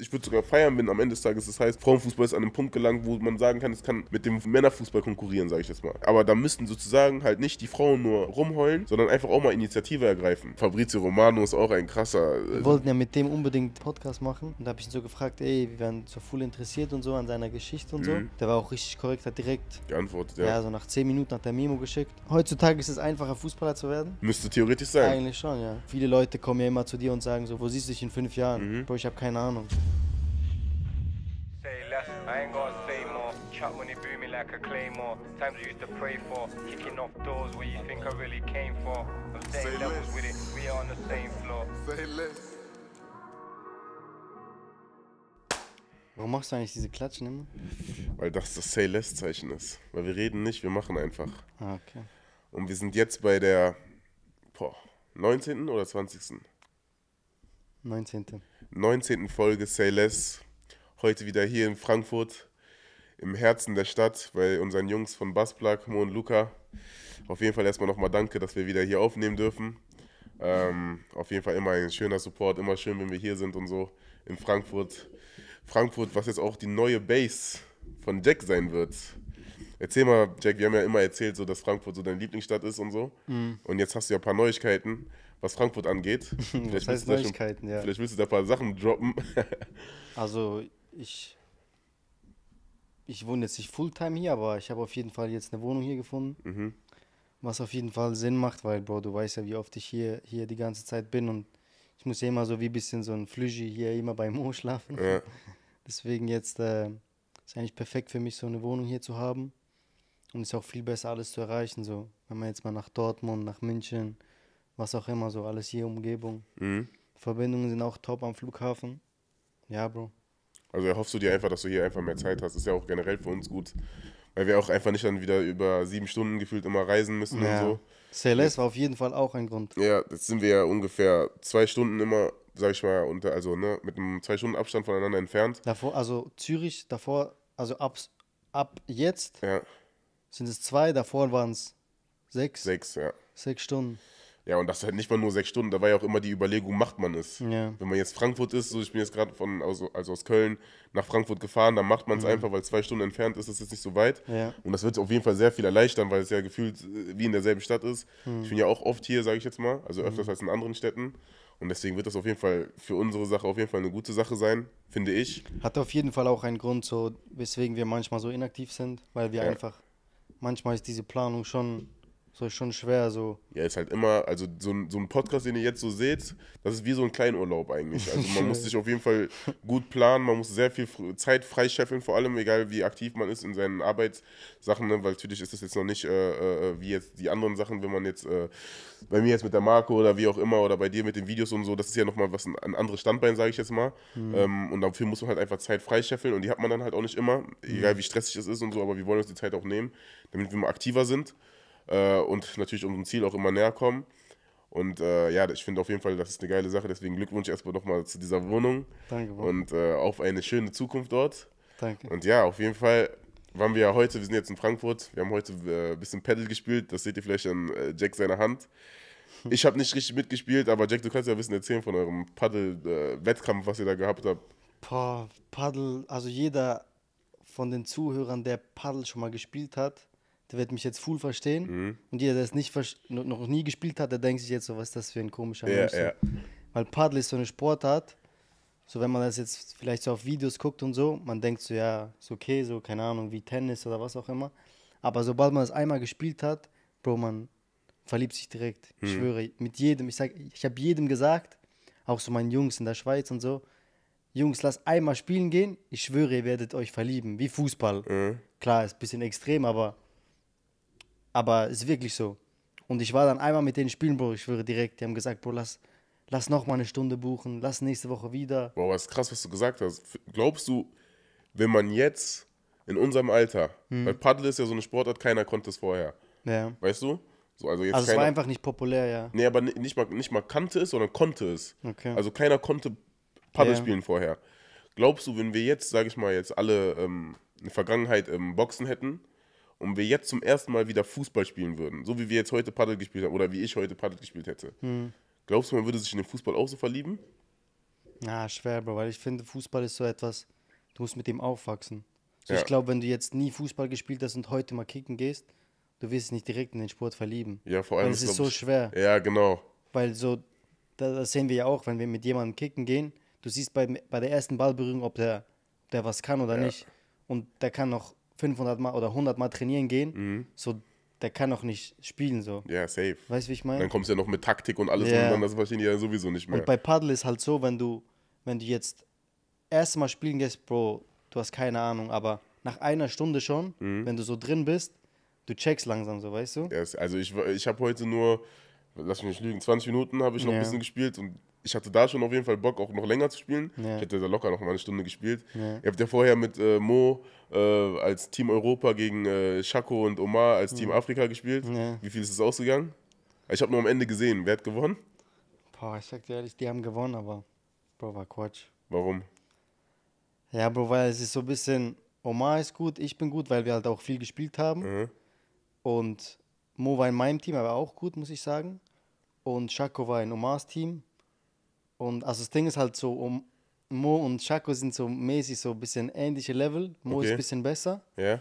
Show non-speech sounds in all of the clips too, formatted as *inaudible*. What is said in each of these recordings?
Ich würde sogar feiern, wenn am Ende des Tages das heißt, Frauenfußball ist an einem Punkt gelangt, wo man sagen kann, es kann mit dem Männerfußball konkurrieren, sage ich jetzt mal. Aber da müssten sozusagen halt nicht die Frauen nur rumheulen, sondern einfach auch mal Initiative ergreifen. Fabrizio Romano ist auch ein krasser. Äh, wir wollten ja mit dem unbedingt Podcast machen und da habe ich ihn so gefragt, ey, wir wären so voll interessiert und so an seiner Geschichte und mhm. so. Der war auch richtig korrekt, hat direkt geantwortet, ja. Ja, so nach 10 Minuten hat der Memo geschickt. Heutzutage ist es einfacher, Fußballer zu werden. Müsste theoretisch sein. Eigentlich schon, ja. Viele Leute kommen ja immer zu dir und sagen so, wo siehst du dich in fünf Jahren? Mhm. Bro, ich habe keine Ahnung. I ain't gotta say more. Chat when it booming like a claymore. Times you used to pray for. Kicking off doors where you think I really came for. I'm staying levels less. with it. We are on the same floor. Say less. Warum machst du eigentlich diese Klatschen immer? Weil das das Say Less Zeichen ist. Weil wir reden nicht, wir machen einfach. Ah, okay. Und wir sind jetzt bei der boah, 19. oder 20. 19. 19. Folge Say Less Heute wieder hier in Frankfurt, im Herzen der Stadt, bei unseren Jungs von Basplak, Mo und Luca. Auf jeden Fall erstmal nochmal danke, dass wir wieder hier aufnehmen dürfen. Ähm, auf jeden Fall immer ein schöner Support, immer schön, wenn wir hier sind und so in Frankfurt. Frankfurt, was jetzt auch die neue Base von Jack sein wird. Erzähl mal, Jack, wir haben ja immer erzählt, so, dass Frankfurt so deine Lieblingsstadt ist und so. Mhm. Und jetzt hast du ja ein paar Neuigkeiten, was Frankfurt angeht. *laughs* Vielleicht, willst Neuigkeiten, schon, ja. vielleicht willst du da ein paar Sachen droppen. *laughs* also, ich, ich wohne jetzt nicht Fulltime hier, aber ich habe auf jeden Fall jetzt eine Wohnung hier gefunden. Mhm. Was auf jeden Fall Sinn macht, weil, Bro, du weißt ja, wie oft ich hier, hier die ganze Zeit bin und ich muss ja immer so wie ein bisschen so ein Flüschi hier immer bei Mo schlafen. Ja. *laughs* Deswegen jetzt äh, ist eigentlich perfekt für mich, so eine Wohnung hier zu haben. Und ist auch viel besser, alles zu erreichen. So, wenn man jetzt mal nach Dortmund, nach München, was auch immer, so alles hier Umgebung. Mhm. Verbindungen sind auch top am Flughafen. Ja, Bro. Also erhoffst du dir einfach, dass du hier einfach mehr Zeit hast. Ist ja auch generell für uns gut, weil wir auch einfach nicht dann wieder über sieben Stunden gefühlt immer reisen müssen ja. und so. CLS war auf jeden Fall auch ein Grund. Ja, jetzt sind wir ja ungefähr zwei Stunden immer, sag ich mal, unter, also ne, mit einem zwei Stunden Abstand voneinander entfernt. Davor, also Zürich, davor, also ab, ab jetzt ja. sind es zwei, davor waren es sechs. Sechs, ja. Sechs Stunden. Ja, und das halt nicht mal nur sechs Stunden. Da war ja auch immer die Überlegung, macht man es. Ja. Wenn man jetzt Frankfurt ist, so ich bin jetzt gerade von also, also aus Köln nach Frankfurt gefahren, dann macht man es mhm. einfach, weil zwei Stunden entfernt ist, das ist nicht so weit. Ja. Und das wird auf jeden Fall sehr viel erleichtern, weil es ja gefühlt äh, wie in derselben Stadt ist. Mhm. Ich bin ja auch oft hier, sage ich jetzt mal, also öfters mhm. als in anderen Städten. Und deswegen wird das auf jeden Fall für unsere Sache auf jeden Fall eine gute Sache sein, finde ich. Hat auf jeden Fall auch einen Grund, so weswegen wir manchmal so inaktiv sind, weil wir ja. einfach manchmal ist diese Planung schon so halt schon schwer, so. Ja, ist halt immer, also so, so ein Podcast, den ihr jetzt so seht, das ist wie so ein Kleinurlaub eigentlich. Also man muss *laughs* sich auf jeden Fall gut planen, man muss sehr viel Zeit freischeffeln, vor allem, egal wie aktiv man ist in seinen Arbeitssachen, ne? weil natürlich ist das jetzt noch nicht äh, äh, wie jetzt die anderen Sachen, wenn man jetzt äh, bei mir jetzt mit der Marke oder wie auch immer oder bei dir mit den Videos und so, das ist ja nochmal was, ein, ein anderes Standbein, sage ich jetzt mal. Mhm. Ähm, und dafür muss man halt einfach Zeit freischeffeln und die hat man dann halt auch nicht immer, egal mhm. wie stressig es ist und so, aber wir wollen uns die Zeit auch nehmen, damit wir mal aktiver sind äh, und natürlich unserem Ziel auch immer näher kommen. Und äh, ja, ich finde auf jeden Fall, das ist eine geile Sache. Deswegen Glückwunsch erstmal nochmal zu dieser Wohnung. Danke. Mann. Und äh, auf eine schöne Zukunft dort. Danke. Und ja, auf jeden Fall waren wir ja heute, wir sind jetzt in Frankfurt, wir haben heute äh, ein bisschen Pedal gespielt. Das seht ihr vielleicht an äh, Jack seiner Hand. Hm. Ich habe nicht richtig mitgespielt, aber Jack, du kannst ja ein bisschen erzählen von eurem Paddel-Wettkampf, äh, was ihr da gehabt habt. Boah, Paddel, also jeder von den Zuhörern, der Paddel schon mal gespielt hat, der wird mich jetzt full verstehen. Mhm. Und jeder, der es nicht noch nie gespielt hat, der denkt sich jetzt so, was ist das für ein komischer ja, Mensch. Ja. Weil Paddle ist so eine Sportart, so wenn man das jetzt vielleicht so auf Videos guckt und so, man denkt so, ja, ist okay, so keine Ahnung, wie Tennis oder was auch immer. Aber sobald man das einmal gespielt hat, Bro, man verliebt sich direkt. Mhm. Ich schwöre, mit jedem, ich sag, ich habe jedem gesagt, auch so meinen Jungs in der Schweiz und so, Jungs, lasst einmal spielen gehen, ich schwöre, ihr werdet euch verlieben, wie Fußball. Mhm. Klar, ist ein bisschen extrem, aber aber es ist wirklich so. Und ich war dann einmal mit denen spielen, Bro, ich würde direkt. Die haben gesagt, Bro, lass, lass mal eine Stunde buchen, lass nächste Woche wieder. Wow, was ist krass, was du gesagt hast. Glaubst du, wenn man jetzt in unserem Alter, hm. weil Paddle ist ja so eine Sportart, keiner konnte es vorher. Ja. Weißt du? So, also jetzt also es keiner, war einfach nicht populär, ja. Nee, aber nicht mal, nicht mal kannte es, sondern konnte es. Okay. Also keiner konnte Paddle ja. spielen vorher. Glaubst du, wenn wir jetzt, sag ich mal, jetzt alle ähm, eine Vergangenheit im Boxen hätten, und wir jetzt zum ersten Mal wieder Fußball spielen würden, so wie wir jetzt heute Paddel gespielt haben oder wie ich heute Paddel gespielt hätte, hm. glaubst du, man würde sich in den Fußball auch so verlieben? Na, schwer, Bro, weil ich finde, Fußball ist so etwas, du musst mit dem aufwachsen. So, ja. Ich glaube, wenn du jetzt nie Fußball gespielt hast und heute mal kicken gehst, du wirst dich nicht direkt in den Sport verlieben. Ja, vor allem. Weil es ist, ist so schwer. Ja, genau. Weil so, das sehen wir ja auch, wenn wir mit jemandem kicken gehen, du siehst bei, bei der ersten Ballberührung, ob der, der was kann oder ja. nicht. Und der kann noch 500 Mal oder 100 Mal trainieren gehen, mhm. so der kann auch nicht spielen so. Ja, safe. Weißt du, wie ich meine? Dann kommst du ja noch mit Taktik und alles yeah. und das verstehen die ja sowieso nicht mehr. Und bei Paddle ist halt so, wenn du, wenn du jetzt erstmal spielen gehst, Bro, du hast keine Ahnung, aber nach einer Stunde schon, mhm. wenn du so drin bist, du checkst langsam so, weißt du? Yes, also ich, ich habe heute nur, lass mich nicht lügen, 20 Minuten habe ich noch yeah. ein bisschen gespielt und ich hatte da schon auf jeden Fall Bock, auch noch länger zu spielen. Ja. Ich hätte da locker noch mal eine Stunde gespielt. Ja. Ihr habt ja vorher mit äh, Mo äh, als Team Europa gegen äh, Schako und Omar als Team hm. Afrika gespielt. Wie viel ist es ausgegangen? Ich habe nur am Ende gesehen. Wer hat gewonnen? Boah, ich sag dir ehrlich, die haben gewonnen, aber Bro, war Quatsch. Warum? Ja, Bro, weil es ist so ein bisschen, Omar ist gut, ich bin gut, weil wir halt auch viel gespielt haben. Mhm. Und Mo war in meinem Team, aber auch gut, muss ich sagen. Und Chaco war in Omars Team. Und also das Ding ist halt so, um Mo und Chaco sind so mäßig so ein bisschen ähnliche Level. Mo okay. ist ein bisschen besser. Ja.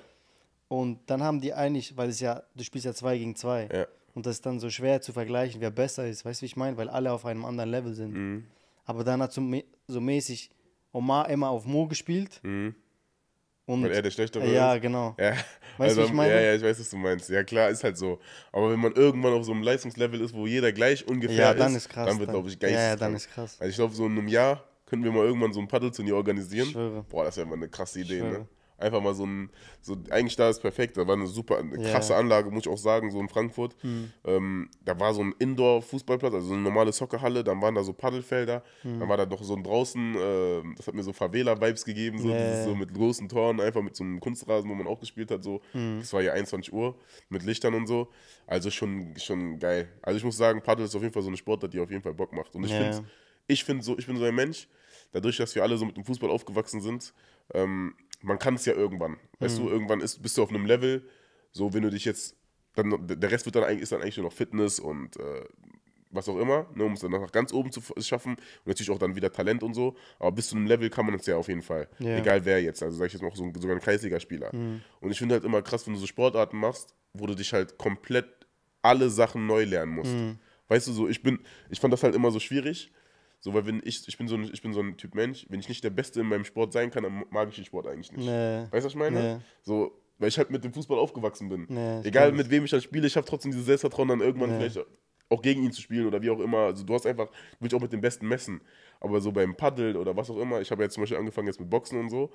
Und dann haben die eigentlich, weil es ja, du spielst ja zwei gegen zwei. Ja. Und das ist dann so schwer zu vergleichen, wer besser ist. Weißt du, wie ich meine? Weil alle auf einem anderen Level sind. Mhm. Aber dann hat so, so mäßig Omar immer auf Mo gespielt. Mhm. Und Weil er der Schlechtere ja, ist. Genau. Ja, genau. Weißt du, was also, ich meine? Ja, ja, ich weiß, was du meinst. Ja, klar, ist halt so. Aber wenn man irgendwann auf so einem Leistungslevel ist, wo jeder gleich ungefähr ja, dann ist, krass, dann wird, glaube ich, geil. Ja, ja, dann ist krass. Also ich glaube, so in einem Jahr könnten wir mal irgendwann so ein Paddelturnier organisieren. Ich schwöre. Boah, das wäre mal eine krasse Idee, ne? Einfach mal so ein, so, eigentlich da ist perfekt, da war eine super, eine yeah. krasse Anlage, muss ich auch sagen, so in Frankfurt. Mhm. Ähm, da war so ein Indoor-Fußballplatz, also eine normale Soccerhalle, dann waren da so Paddelfelder, mhm. dann war da doch so ein draußen, äh, das hat mir so Favela-Vibes gegeben, so, yeah. so mit großen Toren, einfach mit so einem Kunstrasen, wo man auch gespielt hat, so. Mhm. Das war ja 21 Uhr, mit Lichtern und so. Also schon, schon geil. Also ich muss sagen, Paddel ist auf jeden Fall so eine Sportart, die auf jeden Fall Bock macht. Und ich yeah. finde, ich finde so, ich bin so ein Mensch, dadurch, dass wir alle so mit dem Fußball aufgewachsen sind, ähm, man kann es ja irgendwann. Weißt mhm. du, irgendwann ist, bist du auf einem Level, so wenn du dich jetzt, dann, der Rest wird dann eigentlich, ist dann eigentlich nur noch Fitness und äh, was auch immer, ne, um es dann nach ganz oben zu schaffen und natürlich auch dann wieder Talent und so. Aber bis zu einem Level kann man es ja auf jeden Fall. Yeah. Egal wer jetzt. Also sag ich jetzt mal so ein, sogar ein Kreisligaspieler. Mhm. Und ich finde halt immer krass, wenn du so Sportarten machst, wo du dich halt komplett alle Sachen neu lernen musst. Mhm. Weißt du so, ich bin, ich fand das halt immer so schwierig, so, weil wenn ich, ich bin so ein, ich bin so ein Typ Mensch, wenn ich nicht der Beste in meinem Sport sein kann, dann mag ich den Sport eigentlich nicht. Nee. Weißt du, was ich meine? Nee. So, weil ich halt mit dem Fußball aufgewachsen bin. Nee, Egal mit wem ich dann spiele, ich habe trotzdem dieses Selbstvertrauen, dann irgendwann vielleicht auch gegen ihn zu spielen oder wie auch immer. Also du hast einfach, du willst auch mit dem Besten messen. Aber so beim Paddeln oder was auch immer, ich habe jetzt zum Beispiel angefangen jetzt mit Boxen und so.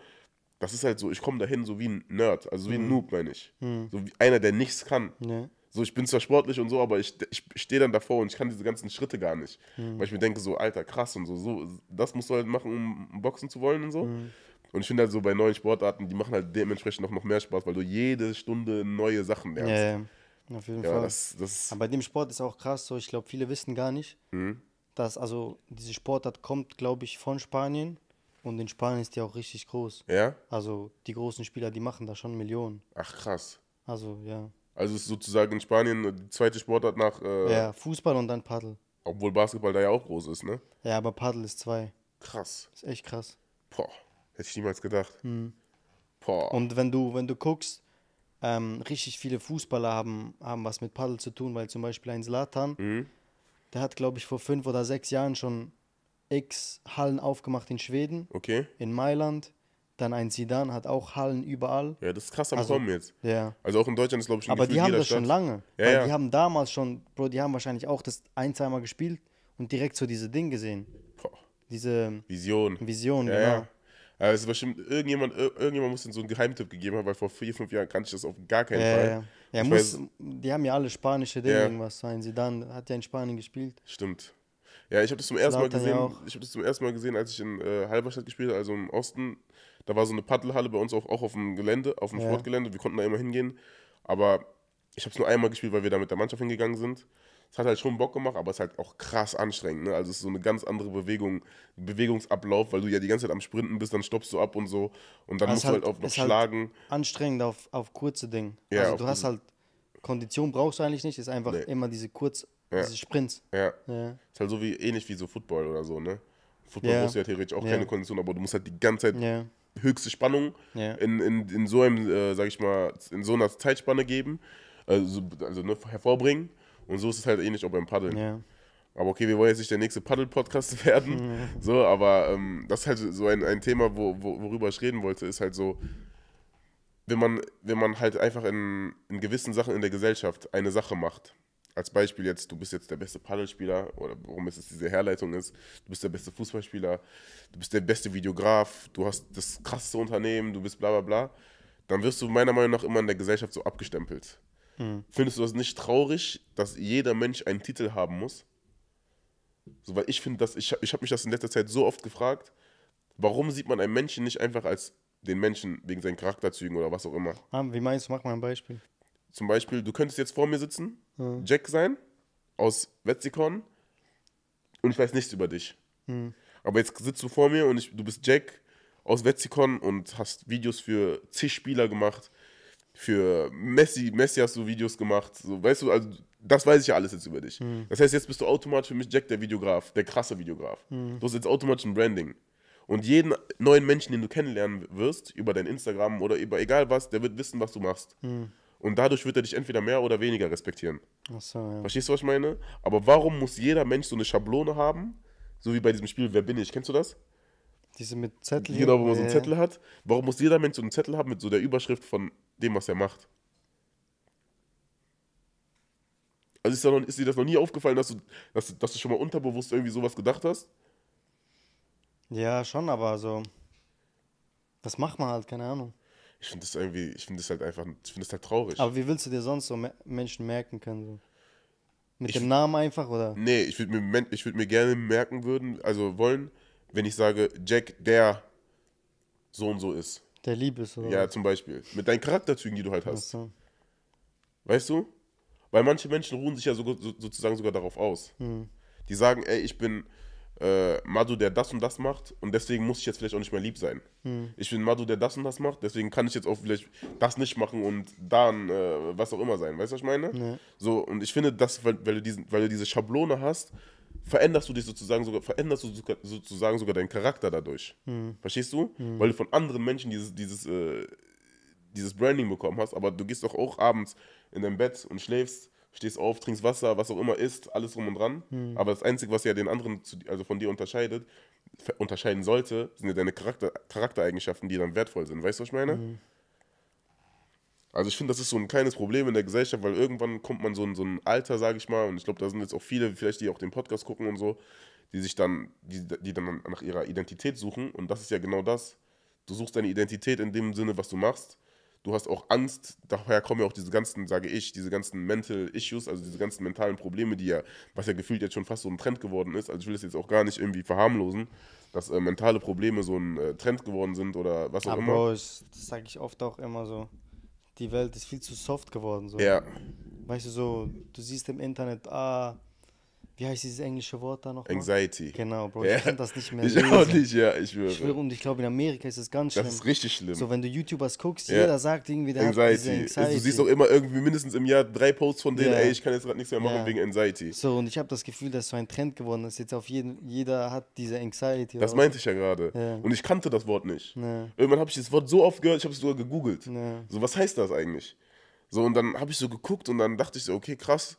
Das ist halt so, ich komme dahin so wie ein Nerd, also so wie ein mhm. Noob, meine ich. Mhm. So wie einer, der nichts kann. Nee. So, ich bin zwar sportlich und so, aber ich, ich stehe dann davor und ich kann diese ganzen Schritte gar nicht. Mhm. Weil ich mir denke, so, Alter, krass und so, so, das musst du halt machen, um boxen zu wollen und so. Mhm. Und ich finde halt so bei neuen Sportarten, die machen halt dementsprechend noch, noch mehr Spaß, weil du jede Stunde neue Sachen lernst. Ja, ja. auf jeden ja, Fall. Das, das aber bei dem Sport ist auch krass, so ich glaube, viele wissen gar nicht, mhm. dass also diese Sportart kommt, glaube ich, von Spanien. Und in Spanien ist die auch richtig groß. Ja? Also die großen Spieler, die machen da schon Millionen. Ach krass. Also ja. Also es ist sozusagen in Spanien die zweite Sportart nach. Äh, ja, Fußball und dann Paddel. Obwohl Basketball da ja auch groß ist, ne? Ja, aber Paddel ist zwei. Krass. Ist echt krass. Boah, hätte ich niemals gedacht. Hm. Boah. Und wenn du, wenn du guckst, ähm, richtig viele Fußballer haben, haben was mit Paddel zu tun, weil zum Beispiel ein Slatan, mhm. der hat, glaube ich, vor fünf oder sechs Jahren schon x Hallen aufgemacht in Schweden, okay. in Mailand, dann ein Sidan hat auch Hallen überall. Ja, das ist krass am also, Kommen jetzt. Ja. Also auch in Deutschland ist, glaube ich, ein Aber die haben das Stadt. schon lange. Ja, weil ja. Die haben damals schon, Bro, die haben wahrscheinlich auch das ein, zweimal gespielt und direkt so diese Ding gesehen. Boah. Diese Vision. Vision, ja, genau. Ja. Also bestimmt, irgendjemand, irgendjemand muss ihnen so einen Geheimtipp gegeben haben, weil vor vier, fünf Jahren kannte ich das auf gar keinen ja, Fall. Ja, ja. ja muss, die haben ja alle spanische Dinge, ja. irgendwas sein. Sidan hat ja in Spanien gespielt. Stimmt. Ja, ich habe das zum ersten Mal gesehen. Ich habe das zum ersten Mal gesehen, als ich in äh, Halberstadt gespielt habe, also im Osten da war so eine Paddelhalle bei uns auch, auch auf dem Gelände, auf dem ja. Sportgelände. Wir konnten da immer hingehen. Aber ich habe es nur einmal gespielt, weil wir da mit der Mannschaft hingegangen sind. Es hat halt schon Bock gemacht, aber es ist halt auch krass anstrengend. Ne? Also es ist so eine ganz andere Bewegung, Bewegungsablauf, weil du ja die ganze Zeit am Sprinten bist, dann stoppst du ab und so und dann also musst du halt, halt, auch noch halt schlagen. Halt anstrengend auf, auf kurze Dinge. Ja, also du hast halt Kondition brauchst du eigentlich nicht, ist einfach nee. immer diese kurz, ja. diese Sprints. Ja. ja. Ist halt so wie ähnlich wie so Football oder so, ne? Football brauchst du ja theoretisch auch keine Kondition, aber du musst halt die ganze Zeit höchste Spannung in, in, in so einem, äh, sag ich mal, in so einer Zeitspanne geben, also, also ne, hervorbringen. Und so ist es halt ähnlich auch beim Paddeln. Aber okay, wir wollen jetzt nicht der nächste Paddel-Podcast *laughs* werden. *laughs* So, aber ähm, das ist halt so ein, ein Thema, wo, wo, worüber ich reden wollte, ist halt so, wenn man, wenn man halt einfach in, in gewissen Sachen in der Gesellschaft eine Sache macht, als Beispiel jetzt, du bist jetzt der beste Paddelspieler oder warum es jetzt diese Herleitung ist, du bist der beste Fußballspieler, du bist der beste Videograf, du hast das krasseste Unternehmen, du bist bla bla bla, dann wirst du meiner Meinung nach immer in der Gesellschaft so abgestempelt. Mhm. Findest du das nicht traurig, dass jeder Mensch einen Titel haben muss? So, weil ich finde, dass ich, ich habe mich das in letzter Zeit so oft gefragt, warum sieht man einen Menschen nicht einfach als den Menschen wegen seinen Charakterzügen oder was auch immer? Wie meinst du, mach mal ein Beispiel zum Beispiel, du könntest jetzt vor mir sitzen, hm. Jack sein, aus Wetzikon, und ich weiß nichts über dich. Hm. Aber jetzt sitzt du vor mir und ich, du bist Jack aus Wetzikon und hast Videos für zig Spieler gemacht. Für Messi, Messi hast du Videos gemacht. So, weißt du, also das weiß ich ja alles jetzt über dich. Hm. Das heißt, jetzt bist du automatisch für mich Jack der Videograf, der krasse Videograf. Hm. Du hast jetzt automatisch ein Branding. Und jeden neuen Menschen, den du kennenlernen wirst, über dein Instagram oder über egal was, der wird wissen, was du machst. Hm. Und dadurch wird er dich entweder mehr oder weniger respektieren. Ach so, ja. Verstehst du, was ich meine? Aber warum muss jeder Mensch so eine Schablone haben? So wie bei diesem Spiel Wer bin ich? Kennst du das? Diese mit Zettel. Genau, wo man so einen Zettel hat. Warum muss jeder Mensch so einen Zettel haben mit so der Überschrift von dem, was er macht? Also ist, noch, ist dir das noch nie aufgefallen, dass du, dass, dass du schon mal unterbewusst irgendwie sowas gedacht hast? Ja, schon, aber so. Das macht man halt, keine Ahnung. Ich finde das irgendwie, ich finde das halt einfach, ich finde das halt traurig. Aber wie willst du dir sonst so Menschen merken können? So? Mit ich, dem Namen einfach, oder? Nee, ich würde mir, würd mir gerne merken würden, also wollen, wenn ich sage, Jack, der so und so ist. Der lieb ist, oder? Ja, zum Beispiel. Mit deinen Charakterzügen, die du halt hast. So. Weißt du? Weil manche Menschen ruhen sich ja so, so, sozusagen sogar darauf aus. Hm. Die sagen, ey, ich bin, äh, Madu, der das und das macht und deswegen muss ich jetzt vielleicht auch nicht mehr lieb sein. Hm. Ich bin Madu, der das und das macht, deswegen kann ich jetzt auch vielleicht das nicht machen und dann äh, was auch immer sein. Weißt du, was ich meine? Ja. So, und ich finde, dass, weil, weil, du diesen, weil du diese Schablone hast, veränderst du dich sozusagen sogar, veränderst du sogar, sozusagen sogar deinen Charakter dadurch. Hm. Verstehst du? Hm. Weil du von anderen Menschen dieses, dieses, äh, dieses Branding bekommen hast, aber du gehst doch auch abends in dein Bett und schläfst stehst auf, trinkst Wasser, was auch immer isst, alles drum und dran. Hm. Aber das Einzige, was ja den anderen, zu, also von dir unterscheidet, unterscheiden sollte, sind ja deine Charakter, Charaktereigenschaften, die dann wertvoll sind. Weißt du, was ich meine? Hm. Also ich finde, das ist so ein kleines Problem in der Gesellschaft, weil irgendwann kommt man so in so ein Alter, sage ich mal, und ich glaube, da sind jetzt auch viele, vielleicht die auch den Podcast gucken und so, die sich dann, die, die dann nach ihrer Identität suchen. Und das ist ja genau das. Du suchst deine Identität in dem Sinne, was du machst du hast auch Angst, daher kommen ja auch diese ganzen, sage ich, diese ganzen Mental Issues, also diese ganzen mentalen Probleme, die ja, was ja gefühlt jetzt schon fast so ein Trend geworden ist, also ich will das jetzt auch gar nicht irgendwie verharmlosen, dass äh, mentale Probleme so ein äh, Trend geworden sind oder was auch Aber immer. Bro, ich, das sage ich oft auch immer so, die Welt ist viel zu soft geworden. So. Ja. Weißt du, so, du siehst im Internet, ah, wie heißt dieses englische Wort da noch? Anxiety. Genau, Bro, ja. ich kann das nicht mehr. Ich lesen. auch nicht, ja, ich schwöre. Ich schwöre, und ich glaube, in Amerika ist das ganz schlimm. Das ist richtig schlimm. So, wenn du YouTubers guckst, ja. jeder sagt irgendwie, der Anxiety. hat diese Anxiety. Also, du siehst auch immer irgendwie mindestens im Jahr drei Posts von denen, ja. ey, ich kann jetzt gerade nichts mehr machen wegen Anxiety. So, und ich habe das Gefühl, dass so ein Trend geworden ist. Jetzt auf jeden, jeder hat diese Anxiety. Das meinte ich ja gerade. Und ich kannte das Wort nicht. Irgendwann habe ich das Wort so oft gehört, ich habe es sogar gegoogelt. So, was heißt das eigentlich? So, und dann habe ich so geguckt und dann dachte ich so, okay, krass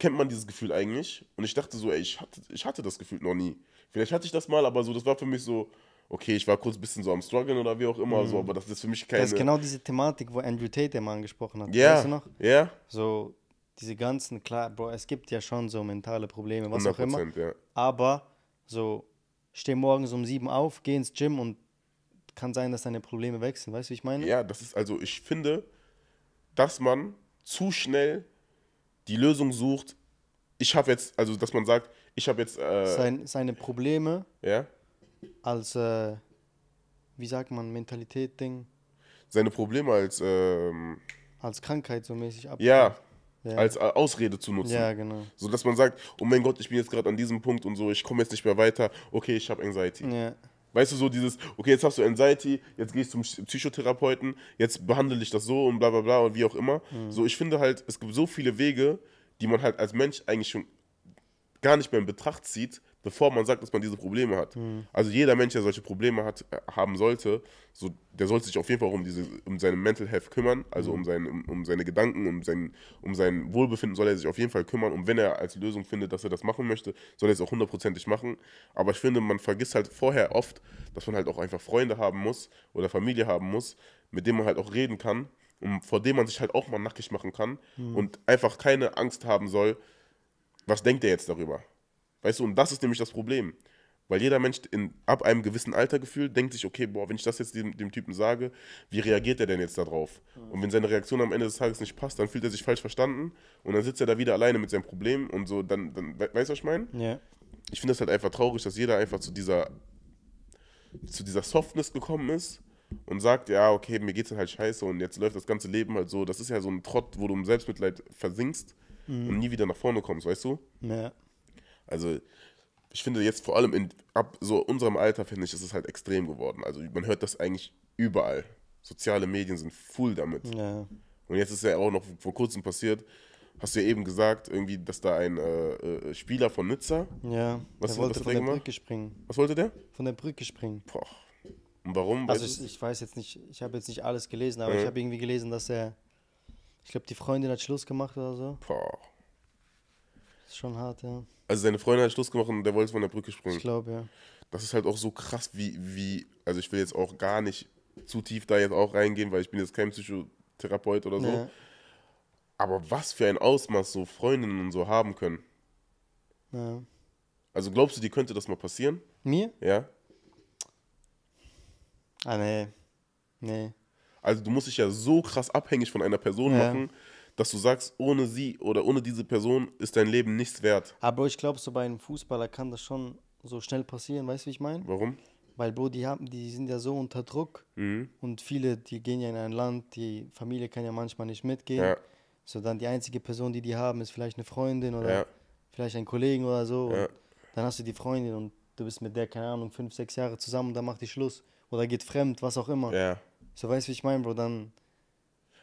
kennt man dieses Gefühl eigentlich. Und ich dachte so, ey, ich hatte, ich hatte das Gefühl noch nie. Vielleicht hatte ich das mal, aber so, das war für mich so, okay, ich war kurz ein bisschen so am Struggeln oder wie auch immer, mhm. so, aber das ist für mich keine. Das ist genau diese Thematik, wo Andrew Tate immer angesprochen hat. Ja. Yeah. Weißt du noch? Ja. Yeah. So, diese ganzen, klar, Bro, es gibt ja schon so mentale Probleme, was auch immer. Ja. Aber so, steh morgens um sieben auf, geh ins Gym und kann sein, dass deine Probleme wechseln. Weißt du, wie ich meine? Ja, das ist also, ich finde, dass man zu schnell die Lösung sucht, ich habe jetzt, also dass man sagt, ich habe jetzt. Äh, Sein, seine Probleme ja? als, äh, wie sagt man, Mentalität-Ding. Seine Probleme als. Ähm, als Krankheit so mäßig ab. Ja, ja. als äh, Ausrede zu nutzen. Ja, genau. So dass man sagt, oh mein Gott, ich bin jetzt gerade an diesem Punkt und so, ich komme jetzt nicht mehr weiter, okay, ich habe Anxiety. Ja. Weißt du, so dieses, okay, jetzt hast du Anxiety, jetzt gehe ich zum Psychotherapeuten, jetzt behandle ich das so und bla bla bla und wie auch immer. Mhm. So, ich finde halt, es gibt so viele Wege, die man halt als Mensch eigentlich schon gar nicht mehr in Betracht zieht, bevor man sagt, dass man diese Probleme hat. Mhm. Also jeder Mensch, der solche Probleme hat, äh, haben sollte, so, der sollte sich auf jeden Fall um, diese, um seine Mental Health kümmern, also mhm. um, hm. sein, um, um, seine Gedanken, um sein, um sein Wohlbefinden soll er sich auf jeden Fall kümmern. Und wenn er als Lösung findet, dass er das machen möchte, soll er es auch hundertprozentig machen. Aber ich finde, man vergisst halt vorher oft, dass man halt auch einfach Freunde haben muss oder Familie haben muss, mit denen man halt auch reden kann und vor dem man sich halt auch mal nackig machen kann mhm. und einfach keine Angst haben soll, was denkt er jetzt darüber? Weißt du, und das ist nämlich das Problem. Weil jeder Mensch in, ab einem gewissen Alter gefühlt denkt sich, okay, boah, wenn ich das jetzt dem, dem Typen sage, wie reagiert er denn jetzt darauf? Mhm. Und wenn seine Reaktion am Ende des Tages nicht passt, dann fühlt er sich falsch verstanden und dann sitzt er da wieder alleine mit seinem Problem und so, dann, dann weißt du, was ich meine? Ja. Ich finde das halt einfach traurig, dass jeder einfach zu dieser, zu dieser Softness gekommen ist und sagt, ja, okay, mir geht es halt scheiße und jetzt läuft das ganze Leben halt so. Das ist ja so ein Trott, wo du im Selbstmitleid versinkst mhm. und nie wieder nach vorne kommst, weißt du? Ja. Also ich finde jetzt vor allem in, ab so unserem Alter, finde ich, ist es halt extrem geworden. Also man hört das eigentlich überall. Soziale Medien sind full damit. Ja. Und jetzt ist ja auch noch vor kurzem passiert, hast du ja eben gesagt, irgendwie, dass da ein äh, äh Spieler von Nizza. Ja, was, der wollte was von der, der Brücke springen. Was wollte der? Von der Brücke springen. Boah. Und warum? Also ich, ich, weiß jetzt nicht, ich habe jetzt nicht alles gelesen, aber mhm. ich habe irgendwie gelesen, dass er, ich glaube, die Freundin hat Schluss gemacht oder so. Boah. Ist schon hart, ja. Also seine Freundin hat Schluss gemacht und der wollte von der Brücke springen. Ich glaube, ja. Das ist halt auch so krass, wie, wie, also ich will jetzt auch gar nicht zu tief da jetzt auch reingehen, weil ich bin jetzt kein Psychotherapeut oder so. Ja. Aber was für ein Ausmaß so Freundinnen und so haben können. Ja. Also glaubst du, dir könnte das mal passieren? Mir? Ja. Ah, nee. Nee. Also du musst dich ja so krass abhängig von einer Person ja. machen, dass du sagst, ohne sie oder ohne diese Person ist dein Leben nichts wert. Aber ich glaube, so bei einem Fußballer kann das schon so schnell passieren, weißt du, wie ich meine? Warum? Weil, Bro, die, haben, die sind ja so unter Druck mhm. und viele, die gehen ja in ein Land, die Familie kann ja manchmal nicht mitgehen. Ja. So dann die einzige Person, die die haben, ist vielleicht eine Freundin oder ja. vielleicht ein Kollegen oder so. Ja. Dann hast du die Freundin und du bist mit der, keine Ahnung, fünf, sechs Jahre zusammen, und dann macht die Schluss oder geht fremd, was auch immer. Ja. So weißt du, wie ich meine, Bro, dann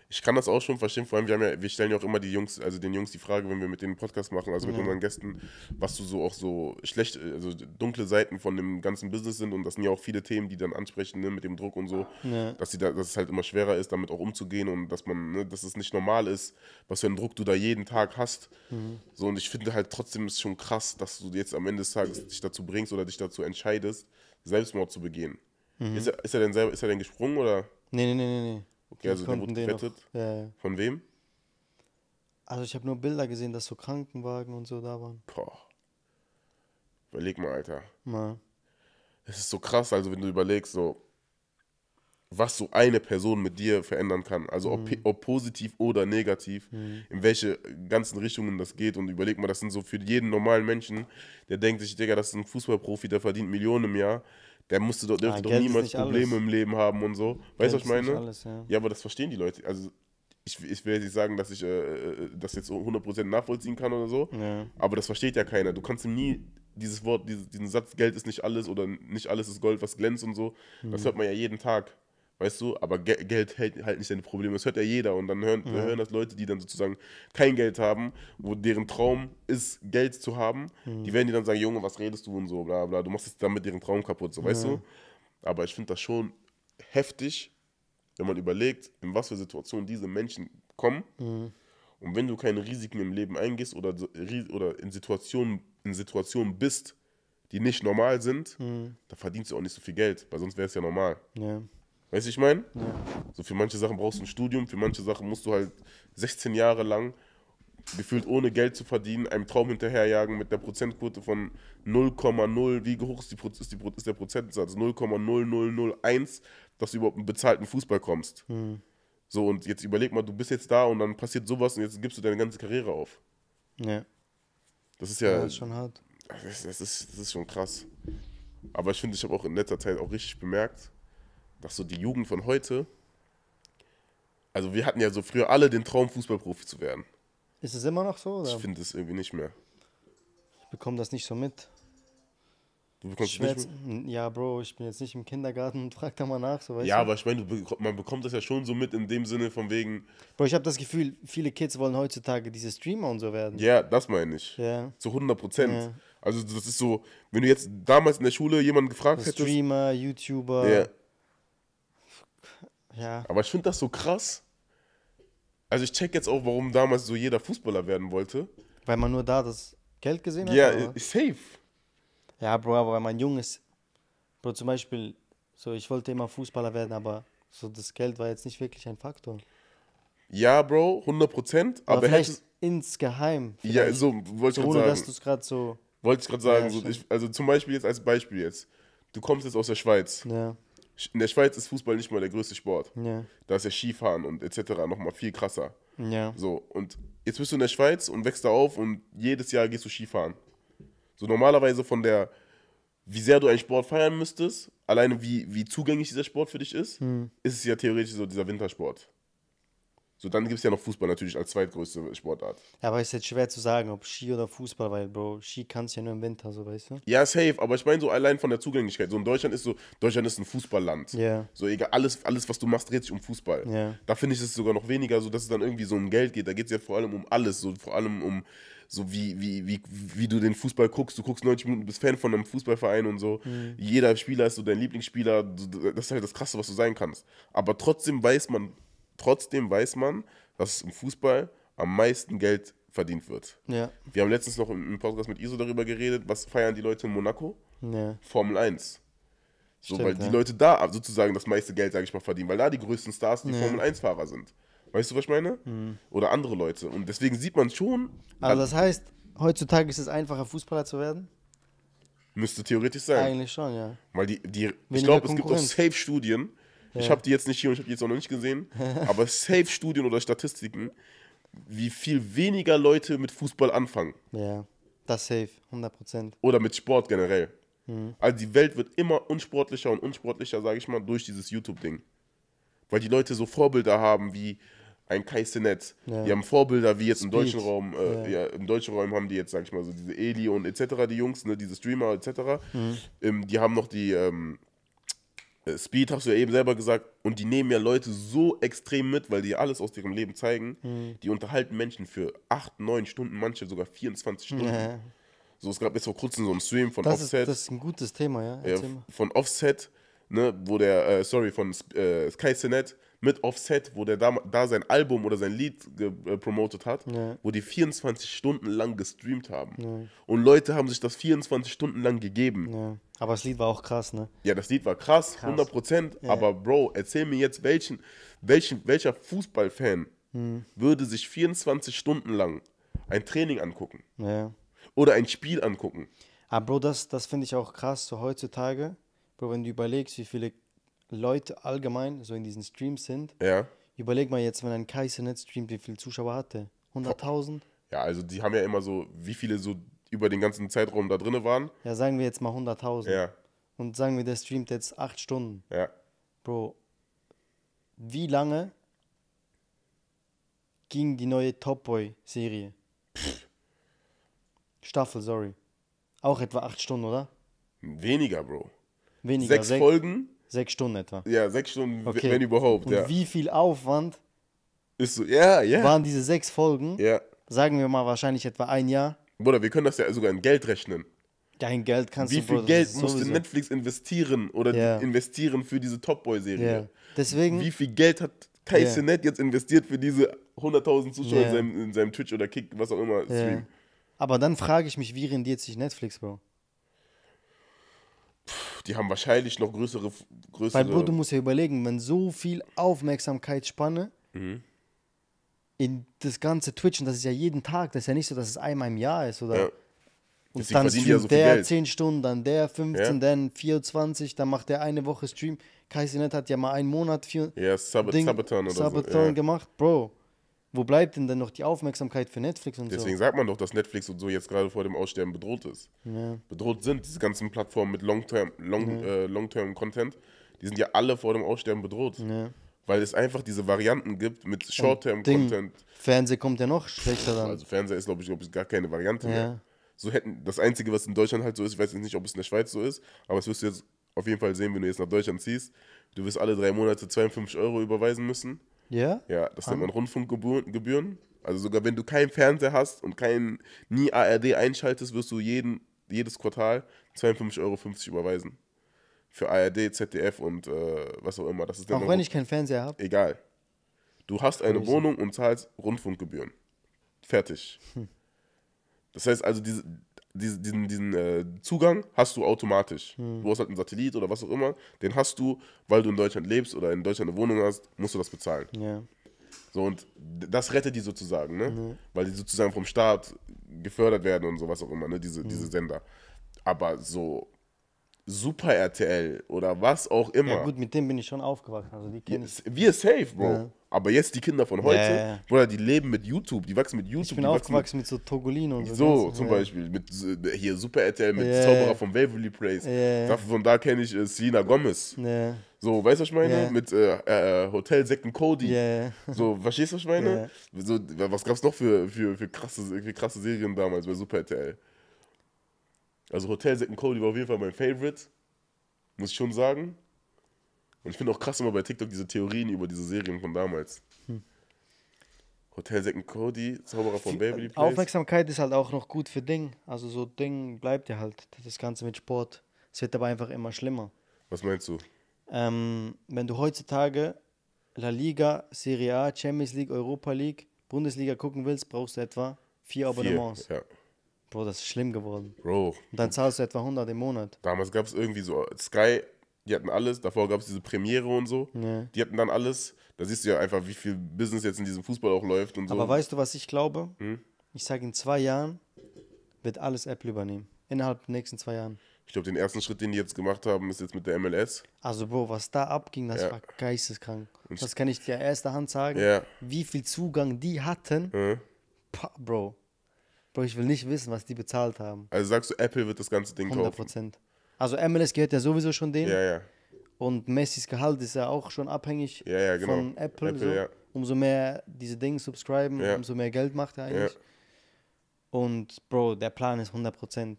ich kann das auch schon verstehen. Vor allem, wir, haben ja, wir stellen ja auch immer die Jungs, also den Jungs die Frage, wenn wir mit denen einen Podcast machen, also mhm. mit unseren Gästen, was so, so auch so schlecht, also dunkle Seiten von dem ganzen Business sind. Und das sind ja auch viele Themen, die dann ansprechen, ne, mit dem Druck und so, ja. dass, sie da, dass es halt immer schwerer ist, damit auch umzugehen und dass man, ne, dass es nicht normal ist, was für einen Druck du da jeden Tag hast. Mhm. So, und ich finde halt trotzdem ist schon krass, dass du jetzt am Ende des Tages dich dazu bringst oder dich dazu entscheidest, Selbstmord zu begehen. Mhm. Ist, er, ist, er denn ist er denn gesprungen oder? Nee, nee, nee, nee. Okay, also der wurde gerettet. Ja. Von wem? Also ich habe nur Bilder gesehen, dass so Krankenwagen und so da waren. Boah. Überleg mal, Alter. Mal. Es ist so krass, also wenn du überlegst, so was so eine Person mit dir verändern kann. Also ob, mhm. ob positiv oder negativ, mhm. in welche ganzen Richtungen das geht. Und überleg mal, das sind so für jeden normalen Menschen, der denkt sich, Digga, das ist ein Fußballprofi, der verdient Millionen im Jahr der musste doch, dürfte ah, doch niemals Probleme alles. im Leben haben und so. Weißt du, was ich meine? Alles, ja. ja. aber das verstehen die Leute. Also ich, ich will jetzt nicht sagen, dass ich äh, äh das jetzt 100% nachvollziehen kann oder so, ja. aber das versteht ja keiner. Du kannst ihm nie dieses Wort, diesen Satz, Geld ist nicht alles oder nicht alles ist Gold, was glänzt und so, mhm. das hört man ja jeden Tag. Weißt du, aber Geld hält halt nicht deine Probleme. Das hört ja jeder. Und dann hören, ja. hören das Leute, die dann sozusagen kein Geld haben, wo deren Traum ist, Geld zu haben. Mhm. Die werden dir dann sagen, Junge, was redest du und so, bla bla. Du machst jetzt damit deren Traum kaputt, so, ja. weißt du? Aber ich finde das schon heftig, wenn man überlegt, in was für Situationen diese Menschen kommen. Mhm. Und wenn du keine Risiken im Leben eingehst oder, oder in, Situationen, in Situationen bist, die nicht normal sind, mhm. da verdienst du auch nicht so viel Geld, weil sonst wäre es ja normal. Ja. Weißt du, ich meine? Ja. So für manche Sachen brauchst du ein Studium, für manche Sachen musst du halt 16 Jahre lang gefühlt ohne Geld zu verdienen, einem Traum hinterherjagen mit der Prozentquote von 0,0, wie hoch ist, die, ist, die, ist der Prozentsatz? 0,0001, dass du überhaupt einen bezahlten Fußball kommst. Hm. So, und jetzt überleg mal, du bist jetzt da und dann passiert sowas und jetzt gibst du deine ganze Karriere auf. Ja. Das ist ja. ja das ist schon hart. Das ist, das ist, das ist schon krass. Aber ich finde, ich habe auch in letzter Zeit auch richtig bemerkt, dass so die Jugend von heute, also wir hatten ja so früher alle den Traum, Fußballprofi zu werden. Ist es immer noch so? Oder? Ich finde es irgendwie nicht mehr. Ich bekomme das nicht so mit. Du bekommst ich nicht mit? Ja, Bro, ich bin jetzt nicht im Kindergarten und frag da mal nach. So, ja, du? aber ich meine, man bekommt das ja schon so mit in dem Sinne von wegen. Bro, ich habe das Gefühl, viele Kids wollen heutzutage diese Streamer und so werden. Ja, das meine ich. Ja. Zu 100 Prozent. Ja. Also das ist so, wenn du jetzt damals in der Schule jemanden gefragt hättest. Streamer, YouTuber. Ja. Ja. Aber ich finde das so krass. Also ich check jetzt auch, warum damals so jeder Fußballer werden wollte. Weil man nur da das Geld gesehen hat? Ja, safe. Ja, Bro, aber weil man jung ist. Bro, zum Beispiel, so ich wollte immer Fußballer werden, aber so das Geld war jetzt nicht wirklich ein Faktor. Ja, Bro, 100 Prozent. Aber, aber vielleicht hätte... insgeheim. Vielleicht, ja, so wollte ich gerade sagen. Ohne, dass du es gerade so... Wollte ich gerade sagen. Ja, so, ich, also zum Beispiel jetzt als Beispiel jetzt. Du kommst jetzt aus der Schweiz. Ja in der Schweiz ist Fußball nicht mal der größte Sport. Ja. Da ist ja Skifahren und etc. nochmal viel krasser. Ja. So, und jetzt bist du in der Schweiz und wächst da auf und jedes Jahr gehst du Skifahren. So normalerweise von der, wie sehr du einen Sport feiern müsstest, alleine wie, wie zugänglich dieser Sport für dich ist, hm. ist es ja theoretisch so dieser Wintersport. So, dann gibt es ja noch Fußball natürlich als zweitgrößte Sportart. Ja, aber ist jetzt schwer zu sagen, ob Ski oder Fußball, weil, Bro, Ski kannst ja nur im Winter, so weißt du? Ja, safe, aber ich meine so allein von der Zugänglichkeit. So in Deutschland ist so, Deutschland ist ein Fußballland. Ja. Yeah. So egal, alles, alles, was du machst, dreht sich um Fußball. Ja. Yeah. Da finde ich es sogar noch weniger so, dass es dann irgendwie so um Geld geht. Da geht es ja vor allem um alles, so vor allem um so wie, wie, wie, wie du den Fußball guckst. Du guckst 90 Minuten, bist Fan von einem Fußballverein und so. Mhm. Jeder Spieler ist so dein Lieblingsspieler. Das ist halt das Krasse, was du sein kannst. Aber trotzdem weiß man trotzdem weiß man, dass im Fußball am meisten Geld verdient wird. Ja. Wir haben letztens noch im Podcast mit Iso darüber geredet, was feiern die Leute in Monaco? Ja. Formel 1. So, Stimmt, weil die Leute da sozusagen das meiste Geld, sage ich mal, verdienen, weil da die größten Stars die ja. Formel 1-Fahrer sind. Weißt du, was ich meine? Mhm. Oder andere Leute. Und deswegen sieht man schon. Also, das heißt, heutzutage ist es einfacher, Fußballer zu werden? Müsste theoretisch sein. Eigentlich schon, ja. Weil die, die ich glaube, es gibt auch Safe-Studien, ja. Ich habe die jetzt nicht hier und ich habe die jetzt auch noch nicht gesehen. *laughs* aber Safe-Studien oder Statistiken, wie viel weniger Leute mit Fußball anfangen. Ja, das safe, 100%. Oder mit Sport generell. Mhm. Also die Welt wird immer unsportlicher und unsportlicher, sage ich mal, durch dieses YouTube-Ding. Weil die Leute so Vorbilder haben wie ein Kai Sinet. Ja. Die haben Vorbilder wie jetzt Speed. im deutschen Raum, äh, ja. ja. im deutschen Raum haben die jetzt, sag ich mal, so diese Eli und etc., die Jungs, ne, diese Streamer etc. Mhm. Ähm, die haben noch die, ähm, äh, Speed hast du ja eben selber gesagt, und die nehmen ja Leute so extrem mit, weil die alles aus ihrem Leben zeigen. Mhm. Die unterhalten Menschen für 8, 9 Stunden, manche sogar 24 Stunden. Ja. So, es gab jetzt vor kurzem so einen Stream von das Offset. Ist, das ist ein gutes Thema, ja. ja äh, von Offset, ne, wo der, äh, sorry, von äh, Sky Sinet mit Offset, wo der da, da sein Album oder sein Lied gepromotet äh, hat, ja. wo die 24 Stunden lang gestreamt haben. Ja. Und Leute haben sich das 24 Stunden lang gegeben. Ja. Aber das Lied war auch krass, ne? Ja, das Lied war krass, krass. 100 Ja. Aber Bro, erzähl mir jetzt, welchen, welchen, welcher Fußballfan hm. würde sich 24 Stunden lang ein Training angucken? Ja. Oder ein Spiel angucken? Aber ah, Bro, das, das finde ich auch krass, so heutzutage. Bro, wenn du überlegst, wie viele Leute allgemein so in diesen Streams sind. Ja. Überleg mal jetzt, wenn ein Kaiser nicht streamt, wie viele Zuschauer hatte? 100.000? Ja, also die haben ja immer so, wie viele so über den ganzen Zeitraum da drin waren. Ja, sagen wir jetzt mal 100.000. Ja. Und sagen wir, der streamt jetzt acht Stunden. Ja. Bro, wie lange ging die neue Top Boy-Serie? Staffel, sorry. Auch etwa acht Stunden, oder? Weniger, Bro. Weniger. Sechs Sech Folgen? Sechs Stunden etwa. Ja, sechs Stunden, okay. wenn überhaupt. Und ja. wie viel Aufwand ist so, yeah, Yeah. waren diese sechs Folgen? Ja. Yeah. Sagen wir mal wahrscheinlich etwa ein Jahr. Bruder, wir können das ja sogar in Geld rechnen. Dein Geld kannst Wie du. Wie viel Geld musste Netflix investieren oder yeah. investieren für diese Top boy serie Yeah. Deswegen. Wie viel Geld hat Kai yeah. Sinet jetzt investiert für diese 100.000 Zuschauer in seinem, in, seinem, Twitch oder Kick, was auch immer, Stream? Aber dann frage ich mich, wie rendiert sich Netflix, Bro? Puh, die haben wahrscheinlich noch größere, größere. Weil, Bro, du musst ja überlegen, wenn so viel Aufmerksamkeitsspanne mhm in das ganze Twitch, und das ist ja jeden Tag, das ist ja nicht so, dass es einmal im Jahr ist, oder? Ja. Und dann streamt ja so der Geld. 10 Stunden, dann der 15, ja. dann 24, dann macht der eine Woche Stream. Kaisinet hat ja mal einen Monat vier, ja, Sab Ding, Sabaton oder Sabaton so. Ja. gemacht. Bro, wo bleibt denn denn noch die Aufmerksamkeit für Netflix und Deswegen so? Deswegen sagt man doch, dass Netflix und so jetzt gerade vor dem Aussterben bedroht ist. Ja. Bedroht sind diese ganzen Plattformen mit Long-Term Long, Long, äh, Long Content. Die sind ja alle vor dem Aussterben bedroht. Ja weil es einfach diese Varianten gibt mit Short-Term-Content. Fernseher kommt ja noch schlechter dann. Also Fernseher ist, glaube ich, glaub ich, gar keine Variante ja. mehr. So hätten, das Einzige, was in Deutschland halt so ist, ich weiß jetzt nicht, ob es in der Schweiz so ist, aber es wirst du jetzt auf jeden Fall sehen, wenn du jetzt nach Deutschland ziehst, du wirst alle drei Monate 52 Euro überweisen müssen. Ja? Ja, das ah. nennt man Rundfunkgebühren. Also sogar wenn du keinen Fernseher hast und kein, nie ARD einschaltest, wirst du jeden, jedes Quartal 52,50 Euro überweisen für ARD, ZDF und äh, was auch immer. Das ist auch wenn Rund ich keinen Fernseher habe. Egal. Du hast eine Wohnung und zahlst Rundfunkgebühren. Fertig. Hm. Das heißt also, diese, diesen, diesen, diesen äh, Zugang hast du automatisch. Hm. Du hast halt einen Satellit oder was auch immer, den hast du, weil du in Deutschland lebst oder in Deutschland eine Wohnung hast, musst du das bezahlen. Ja. So, und das rettet die sozusagen, ne? Mhm. Weil die sozusagen vom Staat gefördert werden und so, was auch immer, ne? Diese, mhm. diese Sender. Aber so Super RTL oder was auch immer. Ja, gut, mit dem bin ich schon aufgewachsen. Also die yes, wir safe, Bro. Ja. Aber jetzt die Kinder von heute, yeah. Bruder, die leben mit YouTube, die wachsen mit YouTube. Ich bin aufgewachsen mit, mit so Togolino und so. So, zum ja. Beispiel. Mit hier Super RTL, mit yeah. Zauberer von Waverly Place. Yeah. Von da kenne ich äh, Selena Gomez. Yeah. So, weißt du, was ich meine? Yeah. Mit äh, äh, Hotel Second Cody. Yeah. So, verstehst du, was ich meine? So, was gab's noch für, für, für, krasse, für krasse Serien damals bei Super RTL? Also Hotel Zack Cody war auf jeden Fall mein Favorite. Muss ich schon sagen. Und ich finde auch krass immer bei TikTok diese Theorien über diese Serien von damals. Hm. Hotel Zack Cody, Zauberer von Beverly Place. Aufmerksamkeit ist halt auch noch gut für Ding. Also so Ding bleibt ja halt. Das Ganze mit Sport. Es wird aber einfach immer schlimmer. Was meinst du? Ähm, wenn du heutzutage La Liga, Serie A, Champions League, Europa League, Bundesliga gucken willst, brauchst du etwa vier Abonnements. Vier, ja. Bro, das ist schlimm geworden. Bro. Und dann zahlst du etwa 100 im Monat. Damals gab es irgendwie so Sky, die hatten alles. Davor gab es diese Premiere und so. Ja. Die hatten dann alles. Da siehst du ja einfach, wie viel Business jetzt in diesem Fußball auch läuft und so. Aber weißt du, was ich glaube? Hm? Ich sage, in zwei Jahren wird alles Apple übernehmen. Innerhalb der nächsten zwei Jahren. Ich glaube, den ersten Schritt, den die jetzt gemacht haben, ist jetzt mit der MLS. Also, Bro, was da abging, das ja. war geisteskrank. das kann ich dir erster Hand sagen. Ja. Wie viel Zugang die hatten. Mhm. Bro, Bro, ich will nicht wissen, was die bezahlt haben. Also sagst du, Apple wird das ganze Ding 100%. kaufen? 100%. Also MLS gehört ja sowieso schon denen. Ja, ja. Und Messis Gehalt ist ja auch schon abhängig ja, ja, genau. von Apple. Apple so. ja. Umso mehr diese Dinge subscriben, umso mehr Geld macht er eigentlich. Und Bro, der Plan ist 100%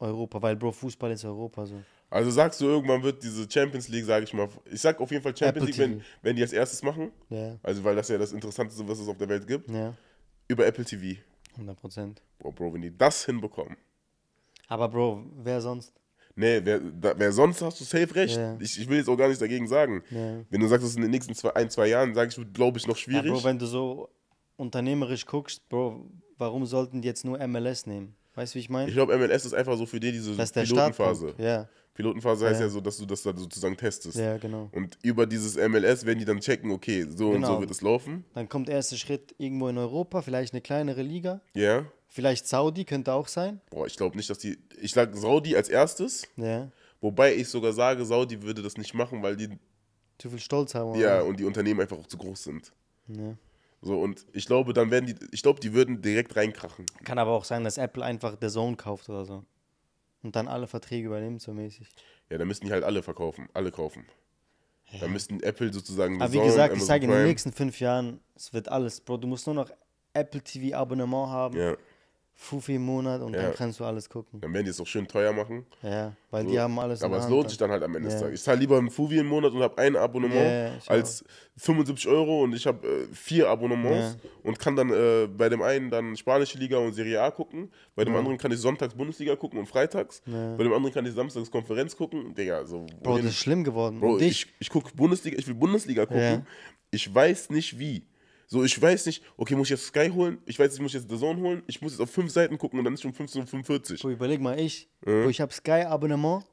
Europa, weil Bro, Fußball ist Europa so. Also sagst du, irgendwann wird diese Champions League, sage ich mal, ich sag auf jeden Fall Champions Apple League, wenn, wenn, die als erstes machen, also weil das ja das Interessanteste, was es auf der Welt gibt, über Apple TV. 100 Prozent. Bro, Bro, wenn die das hinbekommen. Aber Bro, wer sonst? Nee, wer, da, wer sonst hast du safe recht. Yeah. Ich, ich will jetzt auch gar nichts dagegen sagen. Yeah. Wenn du sagst, das ist in den nächsten zwei, ein, zwei Jahren, sage ich, glaube ich, noch schwierig. Ja, Bro, wenn du so unternehmerisch guckst, Bro, warum sollten die jetzt nur MLS nehmen? Weißt du, wie ich meine? Ich glaube, MLS ist einfach so für die diese Pilotenphase. Ja. Pilotenphase heißt ja. ja so, dass du das dann sozusagen testest. Ja, genau. Und über dieses MLS werden die dann checken, okay, so genau. und so genau. wird es laufen. Dann kommt der erste Schritt irgendwo in Europa, vielleicht eine kleinere Liga. Ja. Yeah. Vielleicht Saudi könnte auch sein. Boah, ich glaube nicht, dass die. Ich sage Saudi als erstes. Ja. Wobei ich sogar sage, Saudi würde das nicht machen, weil die. Zu viel Stolz haben. Ja, oder? und die Unternehmen einfach auch zu groß sind. Ja. So, und ich glaube, dann werden die, ich glaube, die würden direkt reinkrachen. Kann aber auch sein, dass Apple einfach der Zone kauft oder so. Und dann alle Verträge übernehmen, so mäßig. Ja, dann müssten die halt alle verkaufen, alle kaufen. Ja. Dann müssten Apple sozusagen. Aber wie gesagt, ich sage, in den nächsten fünf Jahren, es wird alles, Bro. Du musst nur noch Apple TV Abonnement haben. Ja. Fufi im Monat und ja. dann kannst du alles gucken. Dann werden die es auch schön teuer machen. Ja, weil so. die haben alles. Aber es lohnt sich dann halt am Ende des ja. Tages. Ich zahle lieber einen Fufi im Monat und habe ein Abonnement ja, als auch. 75 Euro und ich habe äh, vier Abonnements und kann dann äh, bei dem einen dann spanische Liga und Serie A gucken, bei dem anderen kann ich sonntags Bundesliga gucken und freitags, bei dem anderen kann ich samstags Konferenz gucken. Digga, so. Bro, das ist schlimm geworden. Bro, ich, ich gucke Bundesliga, ich will Bundesliga gucken. Ich weiß nicht wie. So, ich weiß nicht, okay, muss ich jetzt Sky holen? Ich weiß nicht, muss ich jetzt The Zone holen? Ich muss jetzt auf fünf Seiten gucken und dann ist es schon 15.45 Uhr. Überleg mal, ich, ja. ich habe Sky-Abonnement.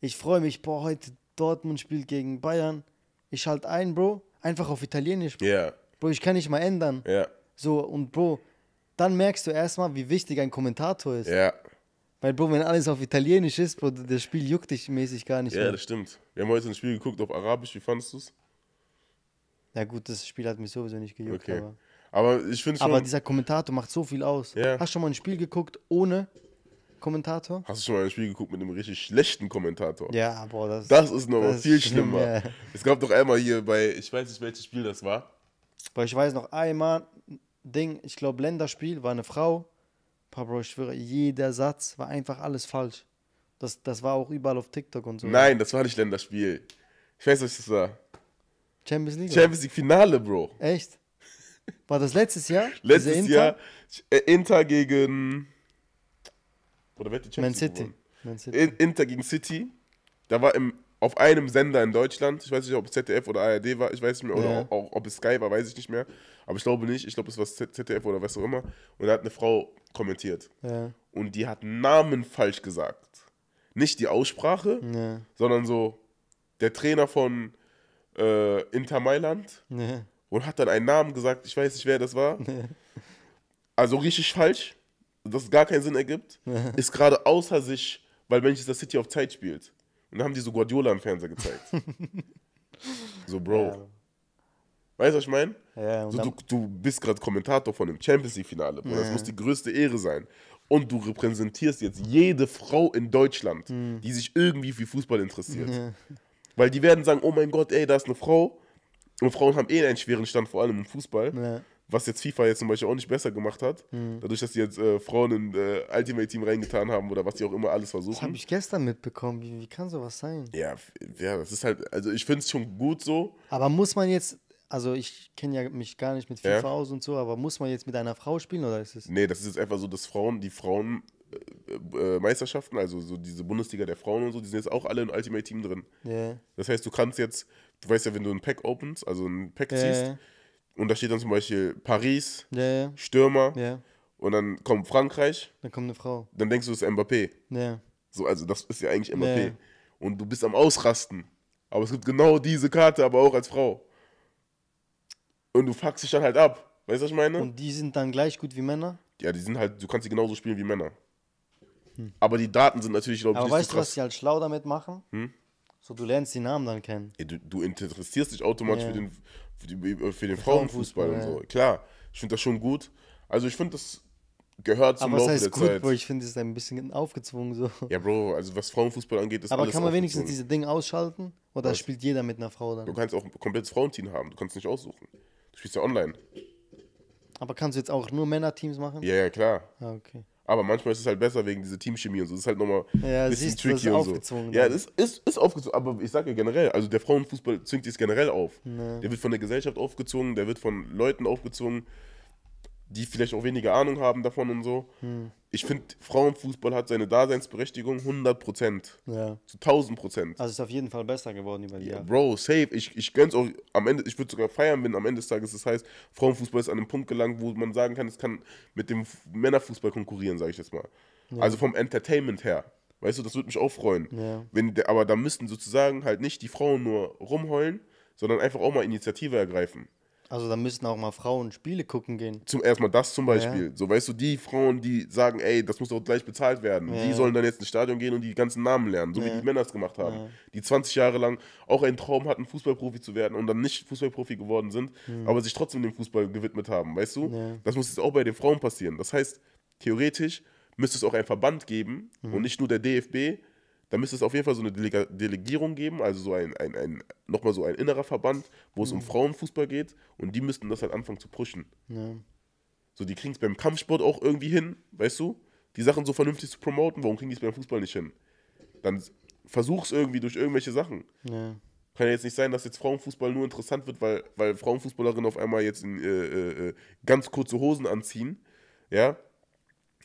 Ich freue mich, boah, heute Dortmund spielt gegen Bayern. Ich schalte ein, Bro, einfach auf Italienisch. Ja. Bro, ich kann nicht mal ändern. Ja. So, und Bro, dann merkst du erstmal, wie wichtig ein Kommentator ist. Ja. Weil, Bro, wenn alles auf Italienisch ist, Bro, das Spiel juckt dich mäßig gar nicht. Ja, mehr. das stimmt. Wir haben heute ein Spiel geguckt auf Arabisch, wie fandest du es? Ja gut, das Spiel hat mich sowieso nicht gejuckt. Okay. Aber, aber ich finde schon. Aber dieser Kommentator macht so viel aus. Yeah. Hast du schon mal ein Spiel geguckt ohne Kommentator? Hast du schon mal ein Spiel geguckt mit einem richtig schlechten Kommentator? Ja, boah, das, das ist noch das viel ist schlimm, schlimmer. Es gab doch einmal hier bei, ich weiß nicht, welches Spiel das war. Weil ich weiß noch einmal, Ding, ich glaube, Länderspiel war eine Frau. Pablo, ich schwöre, jeder Satz war einfach alles falsch. Das, das war auch überall auf TikTok und so. Nein, das war nicht Länderspiel. Ich weiß, was das war. Champions League? Champions League Finale, Bro. Echt? War das letztes Jahr? *laughs* Letztes Inter? Jahr. Äh, Inter gegen. Oder wer hat die Champions Man City. Man City. Inter gegen City. Da war im, auf einem Sender in Deutschland. Ich weiß nicht, ob es ZDF oder ARD war. Ich weiß nicht mehr. Oder ja. auch, auch, ob es Sky war, weiß ich nicht mehr. Aber ich glaube nicht. Ich glaube, es war ZDF oder was auch immer. Und da hat eine Frau kommentiert. Ja. Und die hat Namen falsch gesagt. Nicht die Aussprache, ja. sondern so der Trainer von äh, Inter Mailand nee. und hat dann einen Namen gesagt, ich weiß nicht, wer das war. Nee. Also richtig falsch, das gar keinen Sinn ergibt, nee. ist gerade außer sich, weil Manchester City auf Zeit spielt. Und dann haben die so Guardiola im Fernseher gezeigt. *laughs* so, Bro. Ja. Weißt du, was ich meine? Ja, so, du, du, bist gerade Kommentator von dem Champions League-Finale. Ja. Das muss die größte Ehre sein. Und du repräsentierst jetzt jede Frau in Deutschland, mhm. die sich irgendwie für Fußball interessiert. Weil die werden sagen, oh mein Gott, ey, da ist eine Frau. Und Frauen haben eh einen schweren Stand, vor allem im Fußball. Ja. Was jetzt FIFA jetzt zum Beispiel auch nicht besser gemacht hat. Mhm. Dadurch, dass die jetzt äh, Frauen in äh, Ultimate Team reingetan haben oder was die auch immer alles versuchen. Das habe ich gestern mitbekommen. Wie, wie kann sowas sein? Ja, ja, das ist halt, also ich finde es schon gut so. Aber muss man jetzt, also ich kenne ja mich gar nicht mit FIFA ja. aus und so, aber muss man jetzt mit einer Frau spielen oder ist es? Nee, das ist jetzt einfach so, dass Frauen, die Frauen äh, Meisterschaften, also so diese Bundesliga der Frauen und so, die sind jetzt auch alle in Ultimate Team drin. Yeah. Das heißt, du kannst jetzt, du weißt ja, wenn du ein Pack opens, also ein Pack yeah. ziehst, und da steht dann zum Beispiel Paris, yeah. Stürmer, und dann kommt Frankreich. Dann kommt eine Frau. Dann denkst du, es ist Mbappé. So, also das ist ja eigentlich Mbappé. Und du bist am Ausrasten. Aber es gibt genau diese Karte, aber auch als Frau. Und du fuckst dich dann halt ab. Weißt du, was ich meine? Und die sind dann gleich gut wie Männer? Ja, die sind halt, du kannst sie genauso spielen wie Männer. Aber die Daten sind natürlich, glaube ich, Aber weißt du, was die halt schlau damit machen? Hm? So, du lernst die Namen dann kennen. Ja, du, du, interessierst dich automatisch ja. für den, für, die, äh, für den Frauenfußball und so. Klar, ich finde das schon gut. Also ich finde, das gehört zum Aber Laufe heißt der gut, Zeit. Bro, ich finde, es ist ein bisschen aufgezwungen so. Ja, Bro, also was Frauenfußball angeht, ist Aber kann man wenigstens diese Dinge ausschalten? Oder was? spielt jeder mit einer Frau dann? Du kannst auch ein komplettes Frauenteam haben, du kannst nicht aussuchen. Du spielst ja online. Aber kannst du jetzt auch nur Männerteams machen? Ja, ja, klar. Ah, okay. Aber manchmal ist es halt besser wegen dieser Teamchemie und so. Das ist halt nochmal ja, ein bisschen siehst, tricky und so. Dann. Ja, das ist, ist aufgezogen. Aber ich sage ja generell, also der Frauenfußball zwingt dies generell auf. Nee. Der wird von der Gesellschaft aufgezogen, der wird von Leuten aufgezogen die vielleicht auch weniger Ahnung haben davon und so. Hm. Ich finde, Frauenfußball hat seine Daseinsberechtigung 100 Prozent. Ja. Zu 1000 Prozent. Also ist auf jeden Fall besser geworden über die ja, Jahre. Bro, safe. Ich, ich gönn's auch am Ende, ich würde sogar feiern, wenn am Ende des Tages das heißt, Frauenfußball ist an einem Punkt gelangt, wo man sagen kann, es kann mit dem Männerfußball konkurrieren, sage ich jetzt mal. Ja. Also vom Entertainment her. Weißt du, das würde mich auch freuen. Ja. Wenn, aber da müssten sozusagen halt nicht die Frauen nur rumheulen, sondern einfach auch mal Initiative ergreifen. Also da müssen auch mal Frauen Spiele gucken gehen. Zum erstmal das zum Beispiel. Ja. So weißt du, die Frauen, die sagen, ey, das muss doch gleich bezahlt werden, ja. die sollen dann jetzt ins Stadion gehen und die ganzen Namen lernen, so ja. wie die Männer es gemacht haben, die 20 Jahre lang auch einen Traum hatten, Fußballprofi zu werden und dann nicht Fußballprofi geworden sind, mhm. aber sich trotzdem dem Fußball gewidmet haben, weißt du? Das muss jetzt auch bei den Frauen passieren. Das heißt, theoretisch müsste es auch einen Verband geben mhm. und nicht nur der DFB, da müsste es auf jeden Fall so eine Delega Delegierung geben, also so ein, ein, ein nochmal so ein innerer Verband, wo mhm. es um mhm. Frauenfußball geht und die müssten das halt anfangen zu pushen. Ja. So, die kriegen es beim Kampfsport auch irgendwie hin, weißt du? Die Sachen so vernünftig zu promoten, warum kriegen die es beim Fußball nicht hin? Dann versuch's irgendwie durch irgendwelche Sachen. Ja. Kann ja jetzt nicht sein, dass jetzt Frauenfußball nur interessant wird, weil, weil Frauenfußballerinnen auf einmal jetzt in, äh, äh, äh, ganz kurze Hosen anziehen, ja?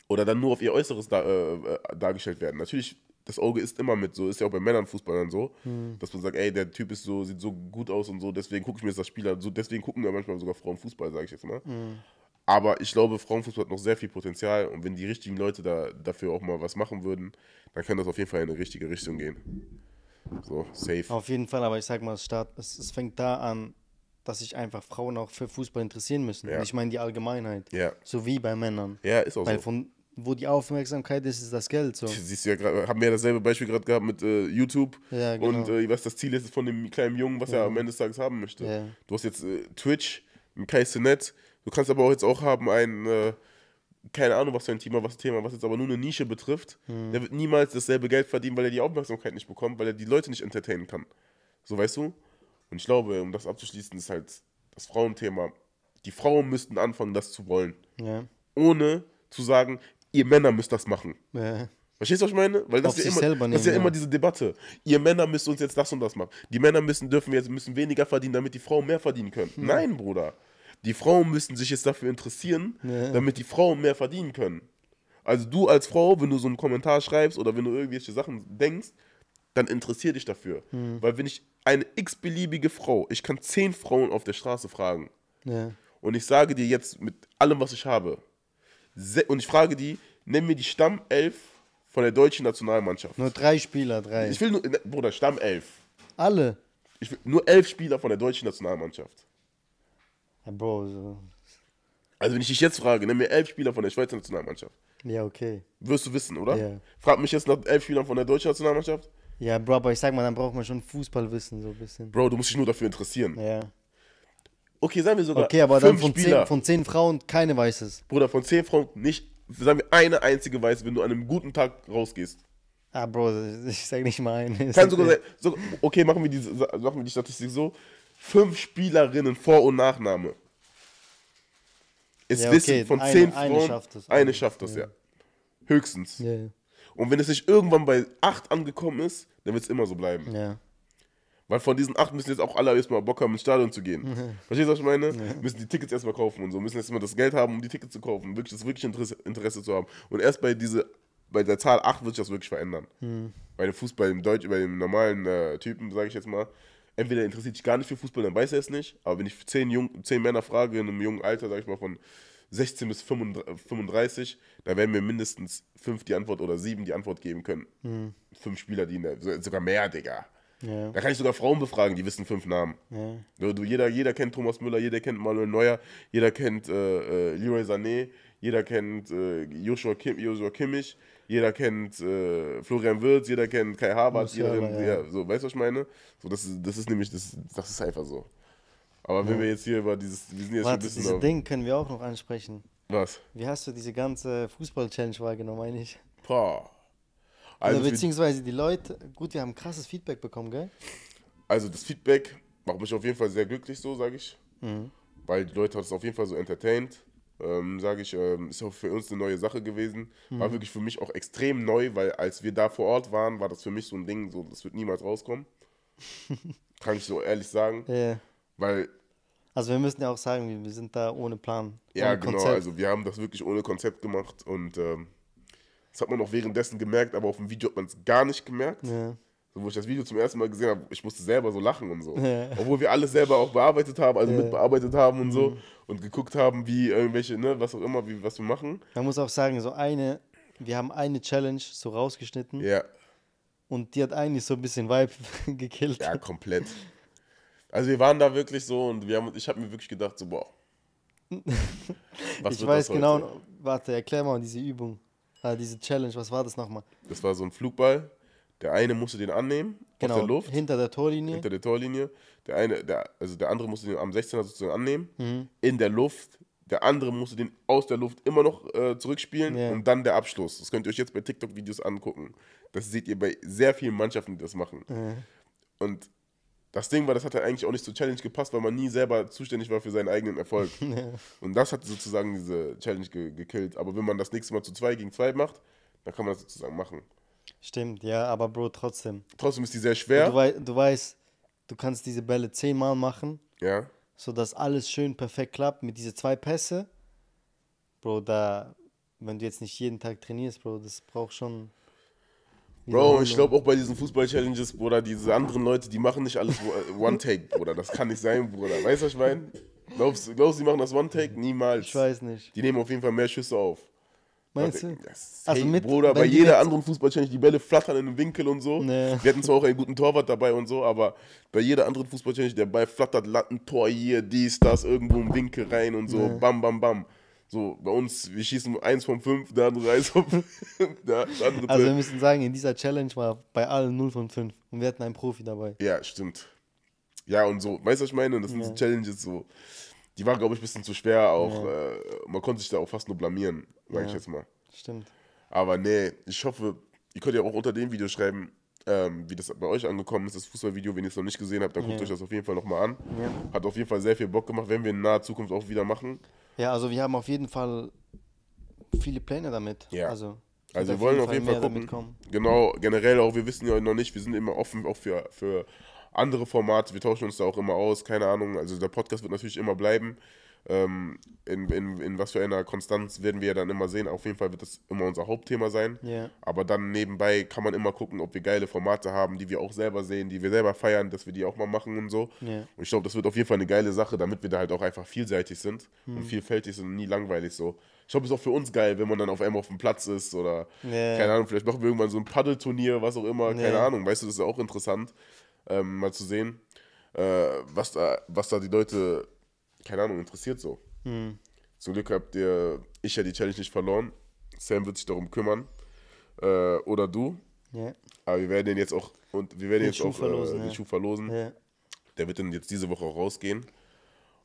Oder dann nur auf ihr Äußeres da, äh, äh dargestellt werden. Natürlich das Auge ist immer mit so, ist ja auch bei Männern Fußballern so, mhm. dass man sagt, ey, der Typ ist so, sieht so gut aus und so, deswegen gucke ich mir das Spieler, so deswegen gucken ja manchmal sogar Frauen Fußball, sage ich jetzt mal. Mhm. Aber ich glaube, Frauenfußball hat noch sehr viel Potenzial und wenn die richtigen Leute da dafür auch mal was machen würden, dann kann das auf jeden Fall in eine richtige Richtung gehen. So, safe. Auf jeden Fall, aber ich sag mal, es, start, es, es fängt da an, dass sich einfach Frauen auch für Fußball interessieren müssen. Ja. ich meine die Allgemeinheit. Ja. So wie bei Männern. Ja, ist auch Weil so. Von, wo die Aufmerksamkeit ist, ist das Geld. So. Siehst du ja grad, haben wir ja dasselbe Beispiel gerade gehabt mit äh, YouTube ja, genau. und äh, was das Ziel ist von dem kleinen Jungen, was ja. er am Ende des Tages haben möchte. Ja. Du hast jetzt äh, Twitch, ein Kai du kannst aber auch jetzt auch haben ein äh, keine Ahnung, was für ein Thema, was Thema, was jetzt aber nur eine Nische betrifft, mhm. der wird niemals dasselbe Geld verdienen, weil er die Aufmerksamkeit nicht bekommt, weil er die Leute nicht entertainen kann. So weißt du? Und ich glaube, um das abzuschließen, ist halt das Frauenthema. Die Frauen müssten anfangen, das zu wollen. Ja. Ohne zu sagen, ihr Männer müsst das machen. Ja. Verstehst du, was ich meine? Weil das, ist ja, immer, nehmen, das ist ja, ja, immer diese Debatte. Ihr Männer müsst uns jetzt das und das machen. Die Männer müssen, dürfen jetzt müssen weniger verdienen, damit die Frauen mehr verdienen können. Hm. Nein, Bruder. Die Frauen müssen sich jetzt dafür interessieren, ja. damit die Frauen mehr verdienen können. Also du als Frau, wenn du so einen Kommentar schreibst oder wenn du irgendwelche Sachen denkst, dann interessier dich dafür. Hm. Weil wenn ich eine x-beliebige Frau, ich kann zehn Frauen auf der Straße fragen. Und ich sage dir jetzt mit allem, was ich habe, und ich frage die, nenn mir die Stammelf von der deutschen Nationalmannschaft. Nur drei Spieler, drei. Ich will nur, Bruder, Stammelf. Alle? Ich will nur elf Spieler von der deutschen Nationalmannschaft. Ja, Bro, so. Also wenn ich dich jetzt frage, nenn mir elf Spieler von der Schweizer Nationalmannschaft. Ja, okay. Wirst du wissen, oder? Ja. Frag mich jetzt nach elf Spielern von der deutschen Nationalmannschaft. Ja, Bro, aber ich sag mal, dann braucht man schon Fußballwissen so ein bisschen. Bro, du musst dich nur dafür interessieren. Ja. Okay, sagen wir sogar. Okay, aber dann von Spieler. zehn, von zehn Frauen keine weiß Bruder, von zehn Frauen nicht, sagen wir, eine einzige weiße, wenn du an einem guten Tag rausgehst. Ah, Bro, ich sag nicht mal einen. Kann sogar sein. So, okay, machen wir, die, machen wir die Statistik so. Fünf Spielerinnen Vor- und Nachname. Es ja, okay. wissen von eine, zehn Frauen. Eine schafft das. Eine schafft es, ja. ja. Höchstens. Ja, Und wenn es nicht irgendwann bei acht angekommen ist, dann wird es immer so bleiben. Ja. Weil von diesen acht müssen jetzt auch alle erstmal Bock haben, ins Stadion zu gehen. Mhm. Verstehst du, was ich meine? Ja. Müssen die Tickets erstmal kaufen und so. Müssen erstmal das Geld haben, um die Tickets zu kaufen. Wirklich, das wirkliche Interesse, Interesse, zu haben. Und erst bei, diese, bei der Zahl 8 wird sich das wirklich verändern. Mhm. Bei dem Fußball, im Deutsch, bei dem normalen äh, Typen, sage ich jetzt mal, entweder interessiert sich gar nicht für Fußball, dann weiß er es nicht. Aber wenn ich zehn, Jung, zehn Männer frage, in einem jungen Alter, sage ich mal, von 16 bis 35, dann werden mir mindestens fünf die Antwort oder sieben die Antwort geben können. Mhm. Fünf Spieler, die in der, sogar mehr, Digga. Ja. Da kann ich sogar Frauen befragen, die wissen fünf Namen. Ja. Du, jeder, jeder kennt Thomas Müller, jeder kennt Manuel Neuer, jeder kennt äh, äh, Leroy Sané, jeder kennt äh, Joshua, Kim, Joshua Kimmich, jeder kennt äh, Florian Wirtz, jeder kennt Kai Havertz, jeder kennt, ja. ja. so, weißt du, was ich meine? So, das, ist, das ist nämlich, das, das ist einfach so. Aber wenn wir jetzt hier über dieses, wir sind jetzt Warte, ein bisschen... Dieses Ding können wir auch noch ansprechen. Was? Wie hast du diese ganze Fußball-Challenge wahrgenommen eigentlich? Boah. Also Oder also beziehungsweise die Leute, gut, wir haben krasses Feedback bekommen, gell? Also das Feedback macht mich auf jeden Fall sehr glücklich, so sage ich. Mhm. Weil die Leute hat es auf jeden Fall so entertained. Ähm, sage ich, ähm, ist auch für uns eine neue Sache gewesen. Mhm. War wirklich für mich auch extrem neu, weil als wir da vor Ort waren, war das für mich so ein Ding, so das wird niemals rauskommen. *laughs* Kann ich so ehrlich sagen. Yeah. Weil. Also wir müssen ja auch sagen, wir sind da ohne Plan. Ja, ohne genau, Konzept. also wir haben das wirklich ohne Konzept gemacht und ähm, das hat man auch währenddessen gemerkt, aber auf dem Video hat man es gar nicht gemerkt. Ja. So, wo ich das Video zum ersten Mal gesehen habe, ich musste selber so lachen und so. Ja. Obwohl wir alles selber auch bearbeitet haben, also ja. mitbearbeitet haben und so mhm. und geguckt haben, wie irgendwelche, ne, was auch immer, wie, was wir machen. Man muss auch sagen, so eine, wir haben eine Challenge so rausgeschnitten. Ja. Und die hat eigentlich so ein bisschen Vibe *laughs* gekillt. Ja, komplett. Also wir waren da wirklich so und wir haben, ich habe mir wirklich gedacht, so, boah. *laughs* ich weiß genau, warte, erklär mal diese Übung. Ah, diese Challenge, was war das nochmal? Das war so ein Flugball. Der eine musste den annehmen genau, aus der genau, Luft. Hinter der Torlinie. Hinter der Torlinie. Der eine, der, also der andere musste den am 16er sozusagen annehmen. Mhm. In der Luft. Der andere musste den aus der Luft immer noch äh, zurückspielen yeah. und dann der Abschluss. Das könnt ihr euch jetzt bei TikTok-Videos angucken. Das seht ihr bei sehr vielen Mannschaften, die das machen. Mhm. Und das Ding war, das hat halt eigentlich auch nicht zur Challenge gepasst, weil man nie selber zuständig war für seinen eigenen Erfolg. *laughs* und das hat sozusagen diese Challenge ge gekillt. Aber wenn man das nächste Mal zu zwei gegen zwei macht, dann kann man das sozusagen machen. Stimmt, ja, aber Bro, trotzdem. Trotzdem ist die sehr schwer. Du, wei du weißt, du kannst diese Bälle zehnmal machen. Ja. Sodass alles schön perfekt klappt mit diesen zwei Pässe. Bro, da, wenn du jetzt nicht jeden Tag trainierst, Bro, das braucht schon. Bro, ja, ich glaube auch bei diesen Fußball-Challenges, Bruder, diese anderen Leute, die machen nicht alles äh, One-Take, Bruder. Das kann nicht sein, Bruder. Weißt du, was ich meine? Glaubst du, glaubst, die machen das One-Take? Niemals. Ich weiß nicht. Die nehmen auf jeden Fall mehr Schüsse auf. Meinst du? Das, also hey, mit, Bruder, bei jeder anderen Fußball-Challenge, die Bälle flattern in den Winkel und so. Nee. Wir hatten zwar auch einen guten Torwart dabei und so, aber bei jeder anderen Fußball-Challenge, der Ball flattert, Lattentor hier, dies, das, irgendwo im Winkel rein und so, nee. bam, bam, bam. So, bei uns, wir schießen eins von fünf, der andere eins von fünf, *laughs* der andere. Also, wir müssen sagen, in dieser Challenge war bei allen 0 von 5 und wir hatten einen Profi dabei. Ja, stimmt. Ja, und so, weißt du, was ich meine? Das sind ja. so Challenges, so. Die war, glaube ich, ein bisschen zu schwer auch. Ja. Äh, man konnte sich da auch fast nur blamieren, sage ja. ich jetzt mal. Stimmt. Aber nee, ich hoffe, ihr könnt ja auch unter dem Video schreiben, ähm, wie das bei euch angekommen ist, das Fußballvideo. Wenn ihr es noch nicht gesehen habt, dann guckt ja. euch das auf jeden Fall nochmal an. Ja. Hat auf jeden Fall sehr viel Bock gemacht, werden wir in naher Zukunft auch wieder machen. Ja, also wir haben auf jeden Fall viele Pläne damit. Ja. Also, also wir wollen auf jeden Fall, gucken. Genau, generell auch, wir wissen ja noch nicht, wir sind immer offen auch für, für andere Formate, wir tauschen uns da auch immer aus, keine Ahnung. Also der Podcast wird natürlich immer bleiben ähm, in, in, in was für einer Konstanz werden wir ja dann immer sehen. Auf jeden Fall wird das immer unser Hauptthema sein. Yeah. Aber dann nebenbei kann man immer gucken, ob wir geile Formate haben, die wir auch selber sehen, die wir selber feiern, dass wir die auch mal machen und so. Yeah. Und ich glaube, das wird auf jeden Fall eine geile Sache, damit wir da halt auch einfach vielseitig sind hm. und vielfältig sind und nie langweilig so. Ich glaube, es ist auch für uns geil, wenn man dann auf einmal auf dem Platz ist oder yeah. keine Ahnung, vielleicht machen wir irgendwann so ein Paddelturnier, was auch immer, keine Ahnung. Weißt du, das ist ja auch interessant, ähm, mal zu sehen, äh, was, da, was da die Leute keine Ahnung, interessiert so. Hm. Zum Glück habt ihr, ich ja die Challenge nicht verloren. Sam wird sich darum kümmern. Äh, oder du. Ja. Aber wir werden den jetzt auch und wir werden den jetzt Schuh auch äh, verlosen, äh, den ja. Schuh verlosen. Ja. Der wird dann jetzt diese Woche auch rausgehen.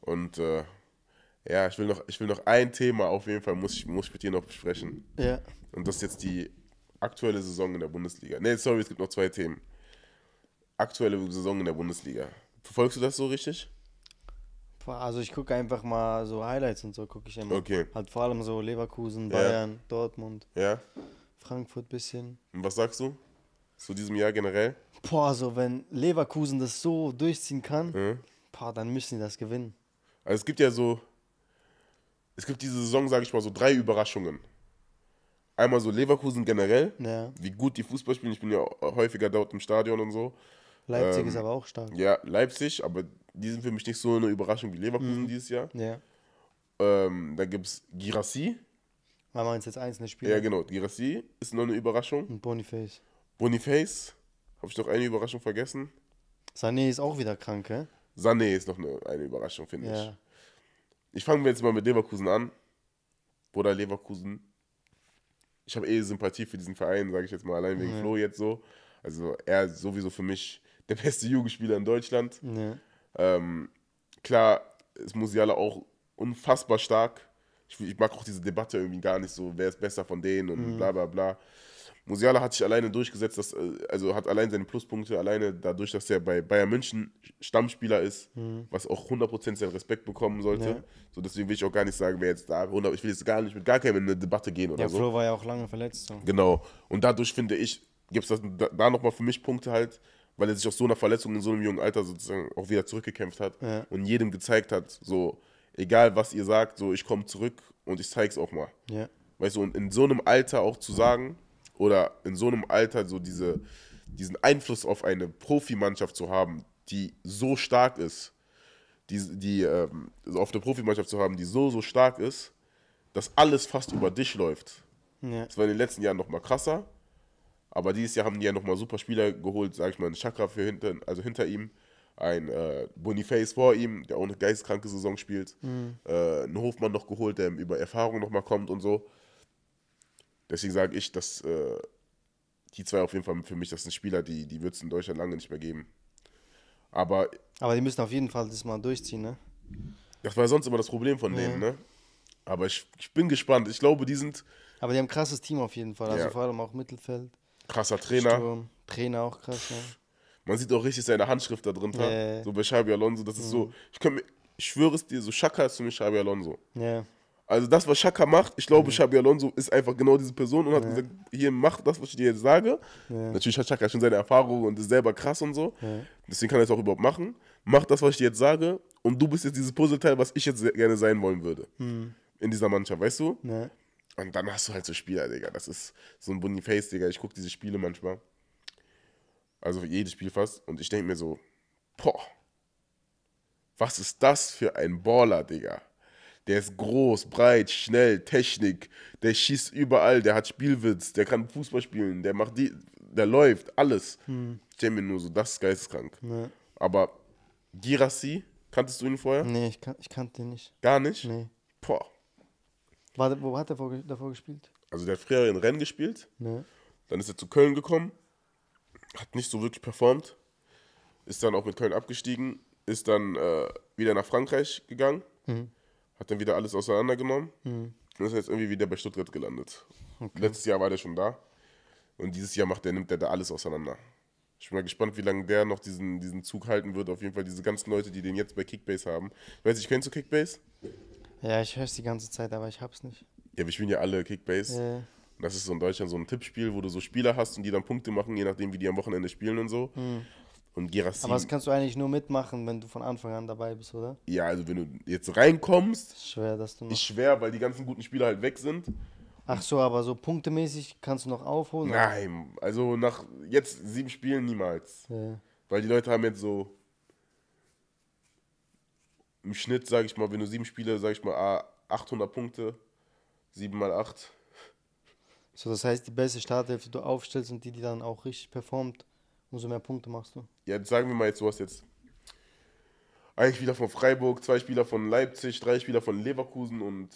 Und äh, ja, ich will noch, ich will noch ein Thema auf jeden Fall muss ich, muss ich mit dir noch besprechen. Ja. Und das ist jetzt die aktuelle Saison in der Bundesliga. Nee, sorry, es gibt noch zwei Themen. Aktuelle Saison in der Bundesliga. Verfolgst du das so richtig? Also ich gucke einfach mal so Highlights und so gucke ich immer. Okay. Halt vor allem so Leverkusen, Bayern, ja. Dortmund. Ja. Frankfurt bisschen. Und was sagst du zu diesem Jahr generell? Boah, so wenn Leverkusen das so durchziehen kann, mhm. boah, dann müssen die das gewinnen. Also es gibt ja so, es gibt diese Saison, sage ich mal, so drei Überraschungen. Einmal so Leverkusen generell, ja. wie gut die Fußball spielen. Ich bin ja häufiger dort im Stadion und so. Leipzig ähm, ist aber auch stark. Ja, Leipzig, aber die sind für mich nicht so eine Überraschung wie Leverkusen mhm. dieses Jahr. Ja. Ähm, dann gibt es Girassi. Weil man jetzt einzelne Spiele. Ja, genau. Girassi ist noch eine Überraschung. Und Boniface. Boniface. Habe ich noch eine Überraschung vergessen? Sané ist auch wieder krank, hä? Sané ist noch eine, eine Überraschung, finde ja. ich. Ich fange jetzt mal mit Leverkusen an. Bruder Leverkusen. Ich habe eh Sympathie für diesen Verein, sage ich jetzt mal, allein wegen ja. Flo jetzt so. Also er sowieso für mich der beste Jugendspieler in Deutschland. Ja. Ähm, klar ist Musiala auch unfassbar stark. Ich, ich, mag auch diese Debatte irgendwie gar nicht so, wer ist besser von denen und mhm. bla bla bla. Musiala hat sich alleine durchgesetzt, dass, äh, also hat allein seine Pluspunkte, alleine dadurch, dass er bei Bayern München Stammspieler ist, mhm. was auch 100% seinen Respekt bekommen sollte. Ja. So, deswegen will ich auch gar nicht sagen, wer jetzt da 100, ich will jetzt gar nicht mit gar keinem in eine Debatte gehen oder ja, so. Ja, Flo war ja auch lange verletzt. So. Genau. Und dadurch finde ich, gibt es da nochmal für mich Punkte halt, weil er sich aus so einer Verletzung in so einem jungen Alter sozusagen auch wieder zurückgekämpft hat ja. und jedem gezeigt hat, so, egal was ihr sagt, so, ich komme zurück und ich zeig's auch mal. Ja. Weißt du, und in so einem Alter auch zu sagen oder in so einem Alter so diese, diesen Einfluss auf eine Profimannschaft zu haben, die so stark ist, die, die ähm, also auf eine Profimannschaft zu haben, die so, so stark ist, dass alles fast über dich läuft. Ja. Das war in den letzten Jahren nochmal krasser. Aber dieses Jahr haben die ja nochmal super Spieler geholt, sag ich mal, ein Chakra für hinter, also hinter ihm, ein äh, Boniface vor ihm, der auch eine geisteskranke Saison spielt, mhm. äh, einen Hofmann noch geholt, der über Erfahrung nochmal kommt und so. Deswegen sage ich, dass äh, die zwei auf jeden Fall für mich, das sind Spieler, die, die wird es in Deutschland lange nicht mehr geben. Aber, Aber die müssen auf jeden Fall das mal durchziehen, ne? Das war sonst immer das Problem von mhm. denen, ne? Aber ich, ich bin gespannt. Ich glaube, die sind. Aber die haben ein krasses Team auf jeden Fall. Also ja. vor allem auch Mittelfeld. Krasser Trainer. Sturm. Trainer auch krass, ja. Ne? Man sieht auch richtig seine Handschrift da drin. Yeah. Ne? So bei Xabi Alonso, das ist so, mhm. ich, kann, ich schwöre es dir, so Schaka ist für mich Xabi Alonso. Yeah. Also das, was Schaka macht, ich glaube, mhm. Xabi Alonso ist einfach genau diese Person und hat ja. gesagt, hier, mach das, was ich dir jetzt sage. Ja. Natürlich hat Schaka schon seine Erfahrungen und ist selber krass und so. Ja. Deswegen kann er es auch überhaupt machen. Mach das, was ich dir jetzt sage und du bist jetzt dieses Puzzleteil, was ich jetzt gerne sein wollen würde. Mhm. In dieser Mannschaft, weißt du? Ja. Und dann hast du halt so Spieler, Digga. Das ist so ein Boniface, Digga. Ich gucke diese Spiele manchmal. Also jedes Spiel fast. Und ich denke mir so, boah, was ist das für ein Baller, Digga? Der ist groß, breit, schnell, Technik, der schießt überall, der hat Spielwitz, der kann Fußball spielen, der macht die, der läuft, alles. Hm. Ich denke mir nur so, das ist geisteskrank. Nee. Aber Girassi, kanntest du ihn vorher? Nee, ich, kan ich kannte ihn nicht. Gar nicht? Nee. Boah. War, wo hat er davor gespielt? Also der hat früher in Rennes gespielt. Ja. Dann ist er zu Köln gekommen, hat nicht so wirklich performt, ist dann auch mit Köln abgestiegen, ist dann äh, wieder nach Frankreich gegangen, mhm. hat dann wieder alles auseinandergenommen mhm. und ist jetzt irgendwie wieder bei Stuttgart gelandet. Okay. Letztes Jahr war der schon da und dieses Jahr macht der, nimmt er da alles auseinander. Ich bin mal gespannt, wie lange der noch diesen, diesen Zug halten wird. Auf jeden Fall diese ganzen Leute, die den jetzt bei Kickbase haben. Ich weiß nicht, kennst zu Kickbase? Ja, ich höre es die ganze Zeit, aber ich hab's nicht. Ja, wir spielen ja alle Kickbase. Ja. Das ist so in Deutschland so ein Tippspiel, wo du so Spieler hast und die dann Punkte machen, je nachdem, wie die am Wochenende spielen und so. Mhm. Und Gerassim. Aber das kannst du eigentlich nur mitmachen, wenn du von Anfang an dabei bist, oder? Ja, also wenn du jetzt reinkommst. Ist schwer, dass du noch. Ist schwer, weil die ganzen guten Spieler halt weg sind. Ach so, aber so punktemäßig kannst du noch aufholen? Nein, also nach jetzt sieben Spielen niemals. Ja. Weil die Leute haben jetzt so im Schnitt, sage ich mal, wenn du sieben Spiele, sage ich mal, 800 ah, Punkte, sieben mal acht. So, das heißt, die beste Starthälfte, die du aufstellst und die, die dann auch richtig performt, umso mehr Punkte machst du. Ja, sagen wir mal jetzt, du hast jetzt ein Spieler von Freiburg, zwei Spieler von Leipzig, drei Spieler von Leverkusen und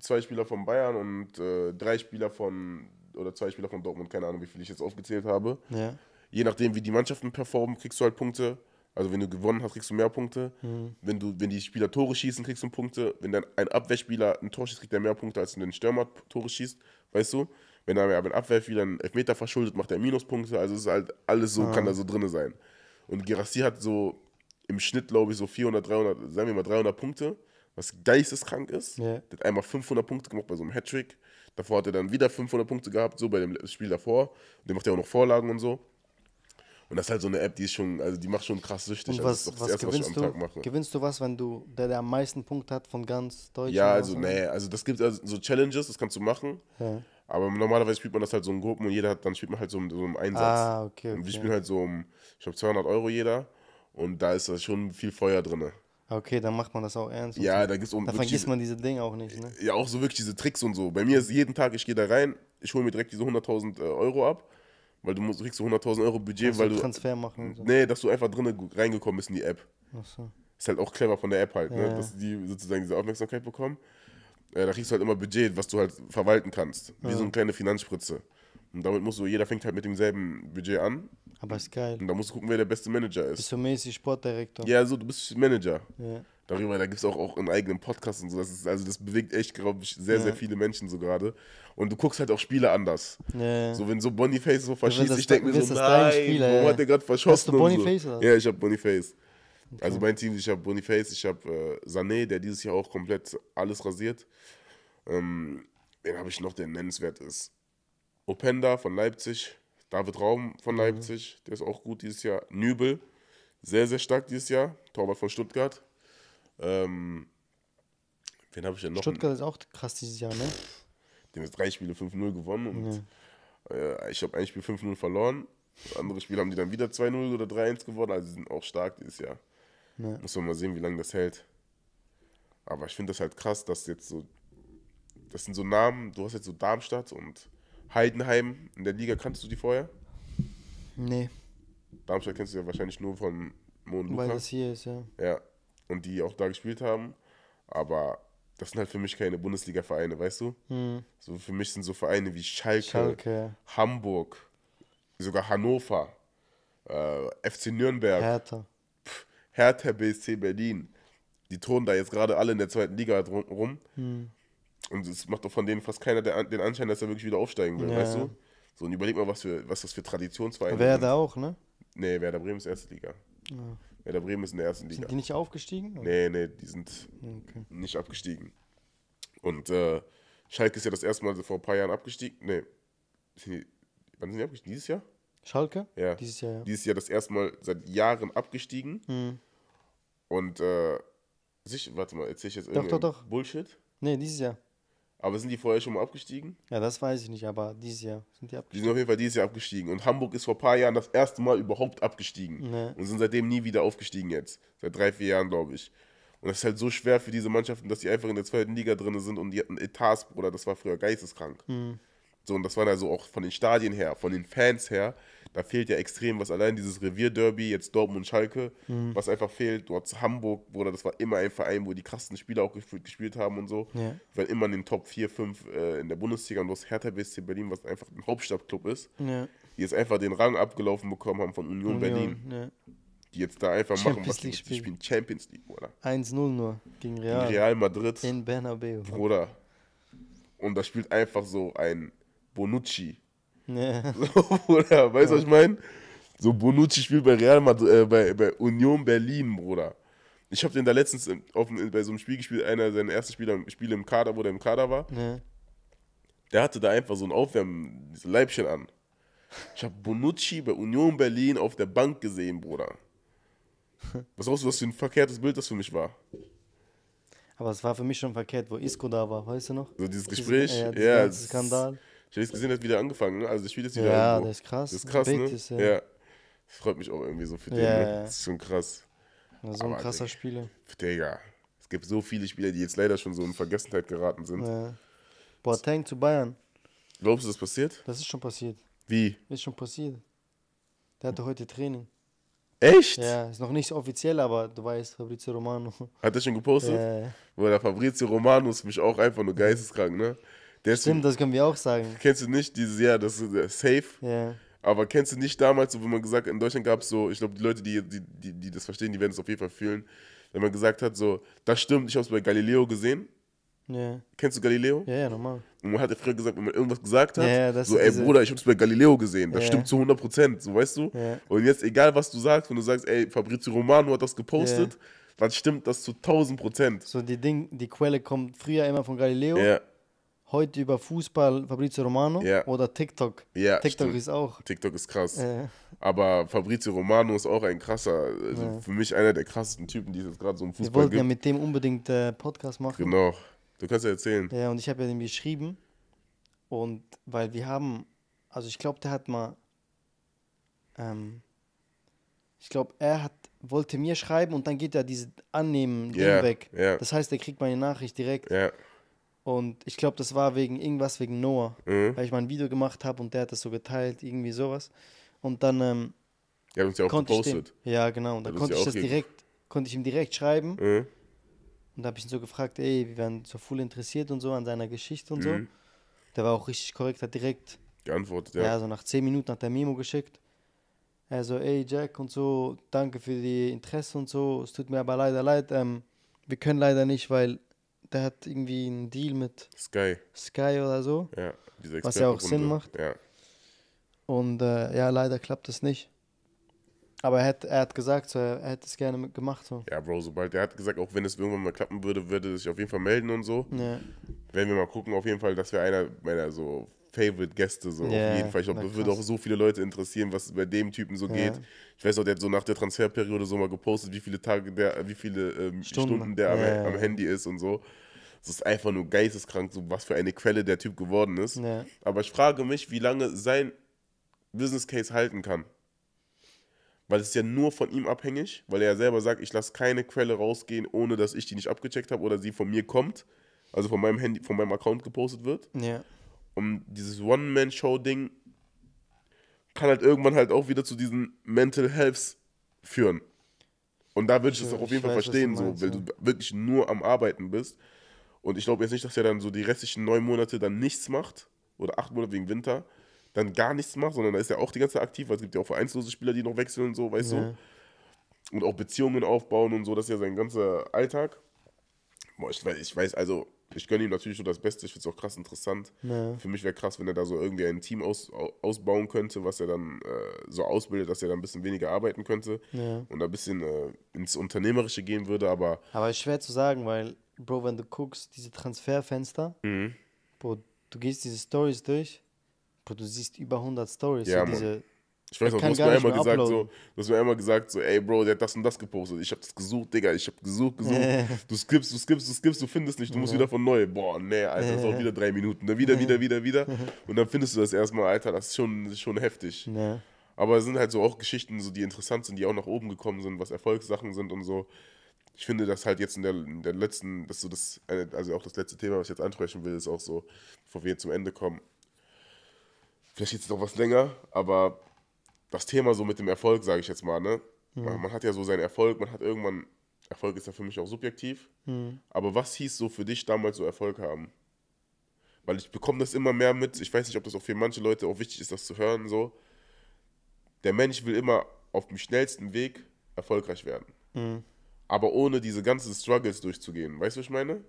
zwei Spieler von Bayern und äh, drei Spieler von oder zwei Spieler von Dortmund, keine Ahnung, wie viel ich jetzt aufgezählt habe. Ja. Je nachdem, wie die Mannschaften performen, kriegst du halt Punkte. Also wenn du gewonnen hast, kriegst du mehr Punkte. Mhm. Wenn, du, wenn die Spieler Tore schießen, kriegst du Punkte. Wenn dann ein Abwehrspieler ein Tor schießt, kriegt er mehr Punkte, als wenn ein Stürmer Tore schießt, weißt du? Wenn er aber ein Abwehrspieler einen Elfmeter verschuldet, macht er Minuspunkte. Also es ist halt alles so, ah. kann da so drin sein. Und Gerassi hat so im Schnitt, glaube ich, so 400, 300, sagen wir mal 300 Punkte, was geisteskrank ist. Yeah. Der hat einmal 500 Punkte gemacht bei so einem Hattrick. Davor hat er dann wieder 500 Punkte gehabt, so bei dem Spiel davor. Und der macht er auch noch Vorlagen und so. Und das ist halt so eine App, die ist schon, also die macht schon krass süchtig. Und also was, also das ist das was Erste, was ich am Tag mache. Gewinnst du was, wenn du, der, der am meisten Punkt hat von ganz Deutschland? Ja, also, nee, also das gibt also so Challenges, das kannst du machen. Ja. Aber normalerweise spielt man das halt so in Gruppen und jeder hat, dann spielt man halt so, so im Einsatz. Ah, okay, okay. Und wir spielen halt so um, ich glaube, 200 Euro jeder. Und da ist das schon viel Feuer drin. Okay, dann macht man das auch ernst. Ja, so. da gibt's um. Da vergisst man diese Dinge auch nicht, ne? Ja, auch so wirklich diese Tricks und so. Bei mir ist jeden Tag, ich gehe da rein, ich hole mir direkt diese 100.000 äh, Euro ab weil du musst, kriegst so 100.000 Euro Budget, also weil du. Transfer machen. So. Nee, dass du einfach drin reingekommen bist in die App. Ach so. Ist halt auch clever von der App halt, ne? ja. ne? dass die sozusagen diese Aufmerksamkeit bekommen. Äh, da kriegst du halt immer Budget, was du halt verwalten kannst. Wie ja. so eine kleine Finanzspritze. Und damit musst du, jeder fängt halt mit demselben Budget an. Aber ist geil. Und da musst du gucken, wer der beste Manager ist. Bist du mäßig Sportdirektor? Ja, so, du bist Manager. Ja darüber, da gibt es auch, auch einen eigenen Podcast und so. Das ist, also das bewegt echt, glaube ich, sehr, ja. sehr viele Menschen so gerade. Und du guckst halt auch Spiele anders. Ja. So, wenn so Boniface so verschießt, das, ich denke mir so, das nein, Spieler, warum ja. hat der gerade verschossen? Hast du Boniface so. oder? Ja, ich habe Boniface. Okay. Also mein Team, ich habe Boniface, ich habe äh, Sané, der dieses Jahr auch komplett alles rasiert. Ähm, wen habe ich noch, der nennenswert ist? Openda von Leipzig, David Raum von mhm. Leipzig, der ist auch gut dieses Jahr. Nübel, sehr, sehr stark dieses Jahr, Torwart von Stuttgart. Ähm, wen habe ich denn noch? Stuttgart ist auch krass dieses Jahr, ne? Den ist drei Spiele 5-0 gewonnen und ja. äh, ich habe ein Spiel 5-0 verloren. Das andere Spiel haben die dann wieder 2-0 oder 3-1 gewonnen. Also sie sind auch stark dieses Jahr. Ja. Muss man mal sehen, wie lange das hält. Aber ich finde das halt krass, dass jetzt so. Das sind so Namen, du hast jetzt so Darmstadt und Heidenheim in der Liga. Kanntest du die vorher? Nee. Darmstadt kennst du ja wahrscheinlich nur von Mon Weil das hier ist, ja. Ja, und die auch da gespielt haben. Aber das sind halt für mich keine Bundesliga-Vereine, weißt du? Hm. So für mich sind so Vereine wie Schalke, Schalke. Hamburg, sogar Hannover, äh, FC Nürnberg, Hertha. Pf, Hertha BSC Berlin. Die turnen da jetzt gerade alle in der zweiten Liga rum. Hm. Und es macht doch von denen fast keiner den Anschein, dass er wirklich wieder aufsteigen will, ja. weißt du? So, und überleg mal, was, für, was das für Traditionsvereine sind. Werder auch, ne? Nee, Werder Bremen ist erste Liga. Ja. Werder Bremen ist in der ersten Liga. Sind die nicht aufgestiegen? Oder? Nee, nee, die sind okay. nicht abgestiegen. Und äh, Schalke ist ja das erste Mal vor ein paar Jahren abgestiegen. Nee. Sind wann sind die abgestiegen? Dieses Jahr? Schalke? Ja. Dieses Jahr, ja. Dieses Jahr das erste Mal seit Jahren abgestiegen. Hm. Und äh, sich, warte mal, erzähl ich jetzt doch, doch, doch. Bullshit? Nee, dieses Jahr. Aber sind die vorher schon mal abgestiegen? Ja, das weiß ich nicht, aber dieses Jahr sind die abgestiegen. Die sind auf jeden Fall dieses Jahr abgestiegen. Und Hamburg ist vor ein paar Jahren das erste Mal überhaupt abgestiegen. Nee. Und sind seitdem nie wieder aufgestiegen jetzt. Seit drei, vier Jahren, glaube ich. Und das ist halt so schwer für diese Mannschaften, dass die einfach in der zweiten Liga drin sind und die hatten Etats, Bruder, das war früher geisteskrank. Mhm. So, und das war dann so auch von den Stadien her, von den Fans her, da fehlt ja extrem was. Allein dieses Revierderby, jetzt Dortmund und Schalke, mhm. was einfach fehlt. Du hast Hamburg, Bruder, das war immer ein Verein, wo die krassen Spieler auch gespielt, gespielt haben und so. Ja. Wir immer in den Top 4, 5 äh, in der Bundesliga und du hast Hertha BSC Berlin, was einfach ein Hauptstadtclub ist. Ja. Die jetzt einfach den Rang abgelaufen bekommen haben von Union, Union Berlin. Ja. Die jetzt da einfach Champions machen, was League spielen. spielen. Champions League, Bruder. 1-0 nur gegen Real. Gegen Real Madrid. In Bernabeu. Bruder. Und da spielt einfach so ein Bonucci, ja. *laughs* So, Bruder, weißt du, ja. was ich meine? So, Bonucci spielt bei Real Madrid, äh, bei, bei Union Berlin, Bruder. Ich habe den da letztens auf, bei so einem Spiel gespielt, einer seiner ersten Spiele im Kader, wo der im Kader war. Ja. Der hatte da einfach so ein Aufwärmen, so Leibchen an. Ich habe Bonucci bei Union Berlin auf der Bank gesehen, Bruder. Was auch du, was für ein verkehrtes Bild das für mich war? Aber es war für mich schon verkehrt, wo Isco da war, weißt du noch? So dieses Gespräch? dieses, äh, ja, Skandal. Ich habe jetzt gesehen, hat wieder angefangen, ne? Also das Spiel ist wieder. Ja, irgendwo. das ist krass. Das ist krass, ne? Ist, ja. ja. Das freut mich auch irgendwie so für den. Ne? Ja, Das ist schon krass. Ja, so ein Aber, krasser Spieler. Digga. Es gibt so viele Spieler, die jetzt leider schon so in Vergessenheit geraten sind. Ja. Boateng zu Bayern. Glaubst du, das ist passiert? Das ist schon passiert. Wie? Ist schon passiert. Der hatte heute Training. Echt? Ja, ist noch nicht offiziell, aber du weißt, Fabrizio Romano. Hat er schon gepostet? Ja. Äh. Weil der Fabrizio Romano ist mich auch einfach nur geisteskrank, ne? Deswegen, Stimmt, das können wir auch sagen. Kennst du nicht dieses, ja, das ist äh, safe. Ja. Aber kennst du nicht damals, so, wie man gesagt in Deutschland gab es so, ich glaube, die Leute, die, die, die, die, das verstehen, die werden es auf jeden Fall fühlen, wenn man gesagt hat, so, das stimmt, ich habe es bei Galileo gesehen. Ja. Kennst du Galileo? Ja, ja, normal. Und man hat ja früher gesagt, wenn man irgendwas gesagt hat, ja, so, ey Bruder, ich habe es bei Galileo gesehen, das ja. stimmt zu 100 Prozent, so weißt du? Ja. Und jetzt, egal was du sagst, wenn du sagst, ey, Fabrizio Romano hat das gepostet, dann stimmt das zu 1000 Prozent. So, die Ding, die Quelle kommt früher immer von Galileo. Ja heute über Fußball Fabrizio Romano ja. oder TikTok. Ja, TikTok stimmt. ist auch. TikTok ist krass. Äh. Aber Fabrizio Romano ist auch ein krasser, also ja. für mich einer der krassesten Typen, die es gerade so im Fußball gibt. Wir wollten gibt. ja mit dem unbedingt äh, Podcast machen. Genau. Du kannst ja erzählen. Ja, und ich habe ja dem geschrieben. Und weil wir haben, also ich glaube, der hat mal, ähm, ich glaube, er hat, wollte mir schreiben und dann geht er diese Annehmen-Ding yeah, weg. Yeah. Das heißt, er kriegt meine Nachricht direkt. Yeah. Und ich glaube, das war wegen irgendwas, wegen Noah. Mhm. Weil ich mal ein Video gemacht habe und der hat das so geteilt, irgendwie sowas. Und dann. Ähm, Ihr uns ja auch gepostet. Dem, ja, genau. Und da konnte ich das direkt, konnte ich ihm direkt schreiben. Mhm. Und da habe ich ihn so gefragt, ey, wir wären so voll interessiert und so an seiner Geschichte und mhm. so. Der war auch richtig korrekt, hat direkt geantwortet, ja. Ja, so nach zehn Minuten hat der Memo geschickt. Also, ey, Jack und so, danke für die Interesse und so. Es tut mir aber leider leid, ähm, wir können leider nicht, weil der hat irgendwie einen Deal mit Sky. Sky oder so. Ja, was ja auch Sinn macht. Ja. Und äh, ja, leider klappt es nicht. Aber er hat, er hat gesagt, so, er hätte es gerne gemacht. So. Ja, Bro, sobald er hat gesagt, auch wenn es irgendwann mal klappen würde, würde er sich auf jeden Fall melden und so. Ja. Wenn wir mal gucken, auf jeden Fall, dass wir einer meiner so Favorite Gäste so yeah, auf jeden Fall. Ich glaube, das würde auch so viele Leute interessieren, was bei dem Typen so yeah. geht. Ich weiß auch, der hat so nach der Transferperiode so mal gepostet, wie viele Tage der, wie viele ähm, Stunden. Stunden. der yeah. am, am, Handy ist und so. Es ist einfach nur geisteskrank, so was für eine Quelle der Typ geworden ist. Aber ich frage mich, wie lange sein Business Case halten kann. Weil es ist ja nur von ihm abhängig, weil er ja selber sagt, ich lasse keine Quelle rausgehen, ohne dass ich die nicht abgecheckt habe oder sie von mir kommt also von meinem Handy, von meinem Account gepostet wird. Ja. Und dieses One-Man-Show-Ding kann halt irgendwann halt auch wieder zu diesen Mental Healths führen. Und da würde ich, ich das auch auf jeden Fall verstehen, meinst, so, weil ja. du wirklich nur am Arbeiten bist. Und ich glaube jetzt nicht, dass er dann so die restlichen neun Monate dann nichts macht oder acht Monate wegen Winter, dann gar nichts macht, sondern da ist er auch die ganze Zeit aktiv, weil es gibt ja auch vereinslose Spieler, die noch wechseln und so, weißt ja. du und auch Beziehungen aufbauen und so, das ist ja sein ganzer Alltag. Boah, ich, weiß, ich weiß, also ich gönne ihm natürlich nur das Beste, ich finde es auch krass interessant. Ja. Für mich wäre krass, wenn er da so irgendwie ein Team aus, ausbauen könnte, was er dann äh, so ausbildet, dass er dann ein bisschen weniger arbeiten könnte ja. und ein bisschen äh, ins Unternehmerische gehen würde, aber. Aber schwer zu sagen, weil, Bro, wenn du guckst, diese Transferfenster, mhm. Bro, du gehst diese Stories durch, Bro, du siehst über 100 Stories, ja, so diese ich weiß noch, du hast mir einmal gesagt, so, du hast mir einmal gesagt, so, ey Bro, der hat das und das gepostet. Ich hab das gesucht, Digga, ich hab gesucht, gesucht. *laughs* du skippst, du skippst, du skippst, du findest nicht, du musst wieder von neu. Boah, nee, Alter, das auch wieder drei Minuten. Dann wieder, wieder, wieder, wieder. *laughs* Und dann findest du das erstmal, Alter, das ist schon, schon heftig. Aber es sind halt so auch Geschichten, so, die interessant sind, die auch nach oben gekommen sind, was Erfolgssachen sind und so. Ich finde das halt jetzt in der, in der letzten, das so das, also auch das letzte Thema, was ich jetzt ansprechen will, ist auch so, bevor wir jetzt zum Ende kommen. Vielleicht jetzt noch was länger, aber das Thema so mit dem Erfolg, sage ich jetzt mal, ne? Mhm. Man hat ja so seinen Erfolg, man hat irgendwann, Erfolg ist ja für mich auch subjektiv, mhm. aber was hieß so für dich damals so Erfolg haben? Weil ich bekomme das immer mehr mit, ich weiß nicht, ob das auch für manche Leute auch wichtig ist, das zu hören, so. Der Mensch will immer auf dem schnellsten Weg erfolgreich werden. Mhm. Aber ohne diese ganzen Struggles durchzugehen. Weißt du, was ich meine?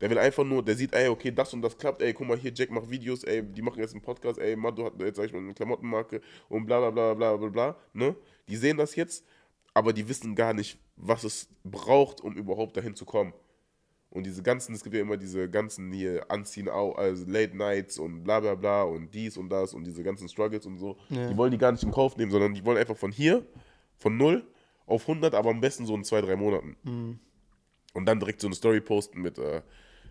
Der will einfach nur, der sieht, ey, okay, das und das klappt, ey, guck mal hier, Jack macht Videos, ey, die machen jetzt einen Podcast, ey, Madu hat jetzt, sag ich mal, eine Klamottenmarke und bla bla bla bla bla bla, ne? Die sehen das jetzt, aber die wissen gar nicht, was es braucht, um überhaupt dahin zu kommen. Und diese ganzen, es gibt ja immer diese ganzen hier Anziehen, also Late Nights und bla bla bla und dies und das und diese ganzen Struggles und so. Ja. Die wollen die gar nicht in Kauf nehmen, sondern die wollen einfach von hier, von null auf 100, aber am besten so in zwei, drei Monaten. Mhm. Und dann direkt so eine Story posten mit, äh,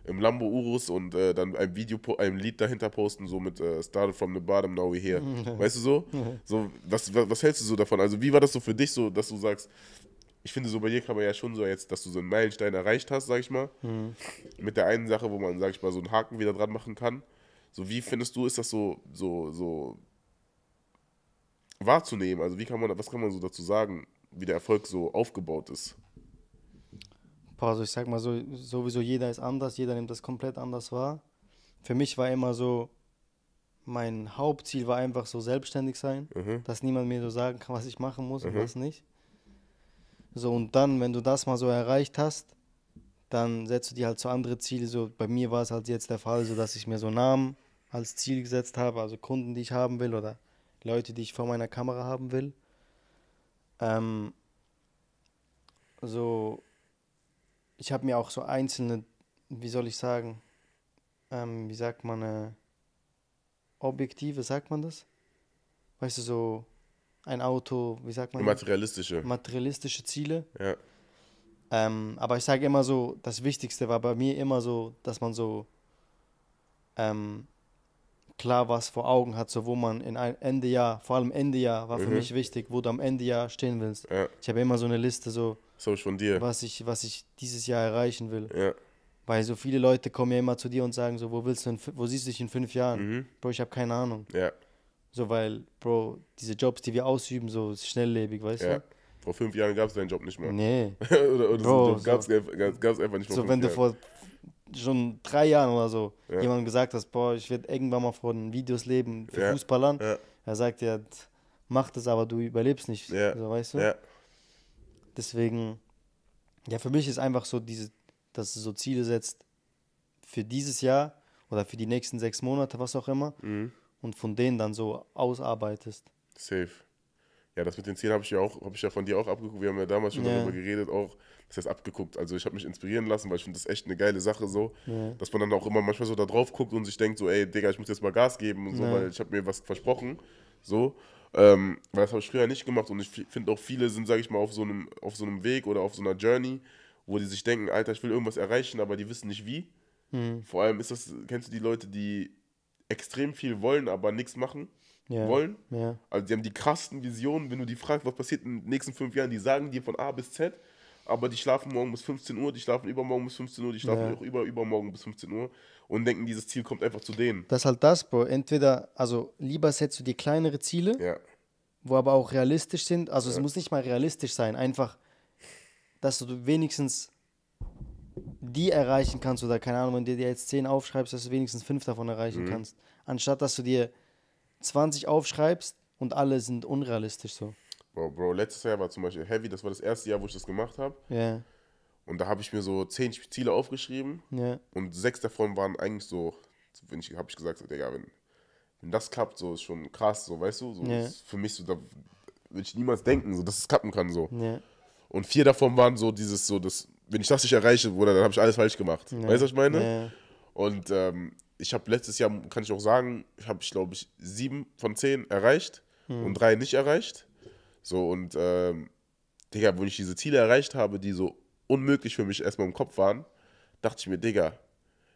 im Lambo Urus und äh, dann ein Video, ein Lied dahinter posten, so mit äh, Started from the bottom, now we're here. *laughs* Weißt du so? so was, was, was, hältst du so davon? Also wie war das so für dich so, dass du sagst, ich finde so bei dir kann man ja schon so jetzt, dass du so einen Meilenstein erreicht hast, sag ich mal, hm. mit der einen Sache, wo man, sag ich mal, so einen Haken wieder dran machen kann. So wie findest du, ist das so, so, so wahrzunehmen? Also wie kann man, was kann man so dazu sagen, wie der Erfolg so aufgebaut ist? boah, also ich sag mal so, sowieso jeder ist anders, jeder nimmt das komplett anders wahr. Für mich war immer so, mein Hauptziel war einfach so selbstständig sein, mhm. dass niemand mir so sagen kann, was ich machen muss mhm. und was nicht. So und dann, wenn du das mal so erreicht hast, dann setzt du dir halt so andere Ziele. So bei mir war es halt jetzt der Fall, so dass ich mir so Namen als Ziel gesetzt habe, also Kunden, die ich haben will oder Leute, die ich vor meiner Kamera haben will. Ähm, so ich habe mir auch so einzelne, wie soll ich sagen, ähm, wie sagt man, äh, Objektive, sagt man das? Weißt du, so ein Auto, wie sagt man? Materialistische. Materialistische Ziele. Ja. Ähm, aber ich sage immer so, das Wichtigste war bei mir immer so, dass man so ähm, klar was vor Augen hat, so wo man in ein Ende Jahr, vor allem Ende Jahr war für mhm. mich wichtig, wo du am Ende Jahr stehen willst. Ja. Ich habe immer so eine Liste, so so von dir. Was ich, was ich dieses Jahr erreichen will. Ja. Weil so viele Leute kommen ja immer zu dir und sagen so, wo willst du, in, wo siehst du dich in fünf Jahren? Mhm. Bro, ich habe keine Ahnung. Ja. So, weil, Bro, diese Jobs, die wir ausüben, so schnelllebig, weißt ja. du? Vor fünf Jahren gab es deinen Job nicht mehr. Nee. *laughs* oder oder Bro, so, gab es einfach nicht mehr. So, wenn Jahren. du vor schon drei Jahren oder so ja. jemandem gesagt hast, boah, ich werde irgendwann mal von Videos leben für ja. Fußballern, ja. er sagt ja, mach das, aber du überlebst nicht, ja. so weißt du. Ja. Deswegen, ja, für mich ist einfach so diese, dass du so Ziele setzt für dieses Jahr oder für die nächsten sechs Monate, was auch immer, mhm. und von denen dann so ausarbeitest. Safe. Ja, das mit den Zielen habe ich ja auch, habe ich ja von dir auch abgeguckt. Wir haben ja damals schon darüber geredet, auch das heißt abgeguckt. Also ich habe mich inspirieren lassen, weil ich finde das echt eine geile Sache so, ja. dass man dann auch immer manchmal so da drauf guckt und sich denkt so, ey Digga, ich muss jetzt mal Gas geben und so, weil ich habe mir was versprochen, so. Ähm, weil das habe ich früher nicht gemacht und ich finde auch viele sind, sage ich mal, auf so, einem, auf so einem Weg oder auf so einer Journey, wo die sich denken, Alter, ich will irgendwas erreichen, aber die wissen nicht wie. Mhm. Vor allem ist das, kennst du die Leute, die extrem viel wollen, aber nichts machen? Yeah. wollen. Yeah. Also die haben die krassen Visionen, wenn du die fragst, was passiert in den nächsten fünf Jahren, die sagen dir von A bis Z, aber die schlafen morgen bis 15 Uhr, die schlafen übermorgen bis 15 Uhr, die schlafen ja. auch über, übermorgen bis 15 Uhr und denken, dieses Ziel kommt einfach zu denen. Das ist halt das, Bro. Entweder, also lieber setzt du dir kleinere Ziele, ja. wo aber auch realistisch sind. Also ja. es muss nicht mal realistisch sein, einfach, dass du wenigstens die erreichen kannst oder keine Ahnung, wenn du dir jetzt 10 aufschreibst, dass du wenigstens 5 davon erreichen mhm. kannst. Anstatt, dass du dir 20 aufschreibst und alle sind unrealistisch so. Bro, Bro, letztes Jahr war zum Beispiel Heavy, das war das erste Jahr, wo ich das gemacht habe. Yeah. Und da habe ich mir so zehn Ziele aufgeschrieben. Yeah. Und sechs davon waren eigentlich so, wenn ich, habe ich gesagt, so, Digga, wenn, wenn das klappt, so ist schon krass, so, weißt du? So, yeah. Für mich so, da würde ich niemals denken, so, dass es klappen kann, so. Und vier davon waren so dieses, so, das, wenn ich das nicht erreiche, Bruder, dann habe ich alles falsch gemacht. Weißt du, was ich meine? Und ähm, ich habe letztes Jahr, kann ich auch sagen, habe ich, glaube ich, sieben von zehn erreicht hm. und drei nicht erreicht. So und, ähm, Digga, wo ich diese Ziele erreicht habe, die so unmöglich für mich erstmal im Kopf waren, dachte ich mir, Digga,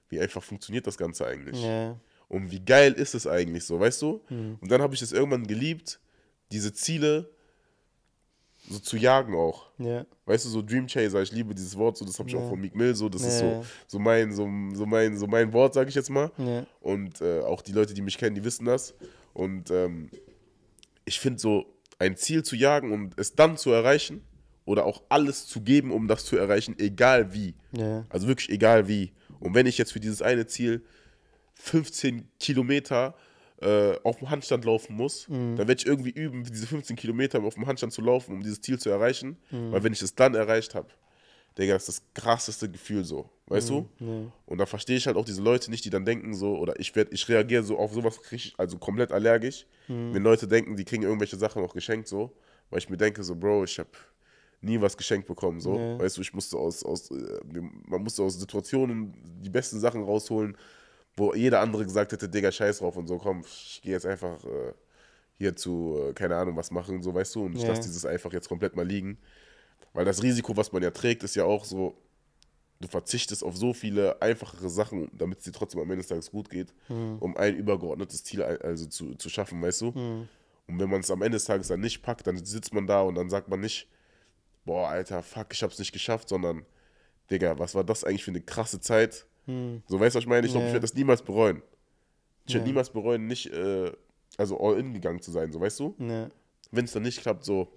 wie einfach funktioniert das Ganze eigentlich? Yeah. Und wie geil ist es eigentlich so, weißt du? Mhm. Und dann habe ich es irgendwann geliebt, diese Ziele so zu jagen auch. Yeah. Weißt du, so Dream Chaser, ich liebe dieses Wort so, das habe ich yeah. auch von Meek Mill so, das ist so, so, mein, so, so, mein, so mein Wort, sage ich jetzt mal. Und äh, auch die Leute, die mich kennen, die wissen das. Und ähm, ich finde so, ein Ziel zu jagen, um es dann zu erreichen oder auch alles zu geben, um das zu erreichen, egal wie. Ja. Also wirklich egal wie. Und wenn ich jetzt für dieses eine Ziel 15 Kilometer äh, auf dem Handstand laufen muss, mhm. dann werde ich irgendwie üben, diese 15 Kilometer auf dem Handstand zu laufen, um dieses Ziel zu erreichen, mhm. weil wenn ich es dann erreicht habe, Digga, das ist das krasseste Gefühl so, weißt mhm, du? Ja. Und da verstehe ich halt auch diese Leute nicht, die dann denken so, oder ich werde, ich reagiere so auf sowas, krieg, also komplett allergisch, mhm. wenn Leute denken, die kriegen irgendwelche Sachen auch geschenkt so, weil ich mir denke so, Bro, ich habe nie was geschenkt bekommen so, ja. weißt du, ich musste aus, aus, äh, man musste aus Situationen die besten Sachen rausholen, wo jeder andere gesagt hätte, Digga, scheiß drauf und so, komm, ich gehe jetzt einfach äh, hier zu, äh, keine Ahnung, was machen so, weißt du, und ich lasse dieses einfach jetzt komplett mal liegen. Weil das Risiko, was man ja trägt, ist ja auch so, du verzichtest auf so viele einfachere Sachen, damit es dir trotzdem am Ende des Tages gut geht, mhm. um ein übergeordnetes Ziel also zu, zu schaffen, weißt du? Mhm. Und wenn man es am Ende des Tages dann nicht packt, dann sitzt man da und dann sagt man nicht, boah, Alter, fuck, ich hab's nicht geschafft, sondern, Digga, was war das eigentlich für eine krasse Zeit? Mhm. So, weißt du, was ich meine? Ich glaube, yeah. ich werde das niemals bereuen. Ich werde niemals bereuen, nicht, äh, also all in gegangen zu sein, so, weißt du? Yeah. Wenn es dann nicht klappt, so,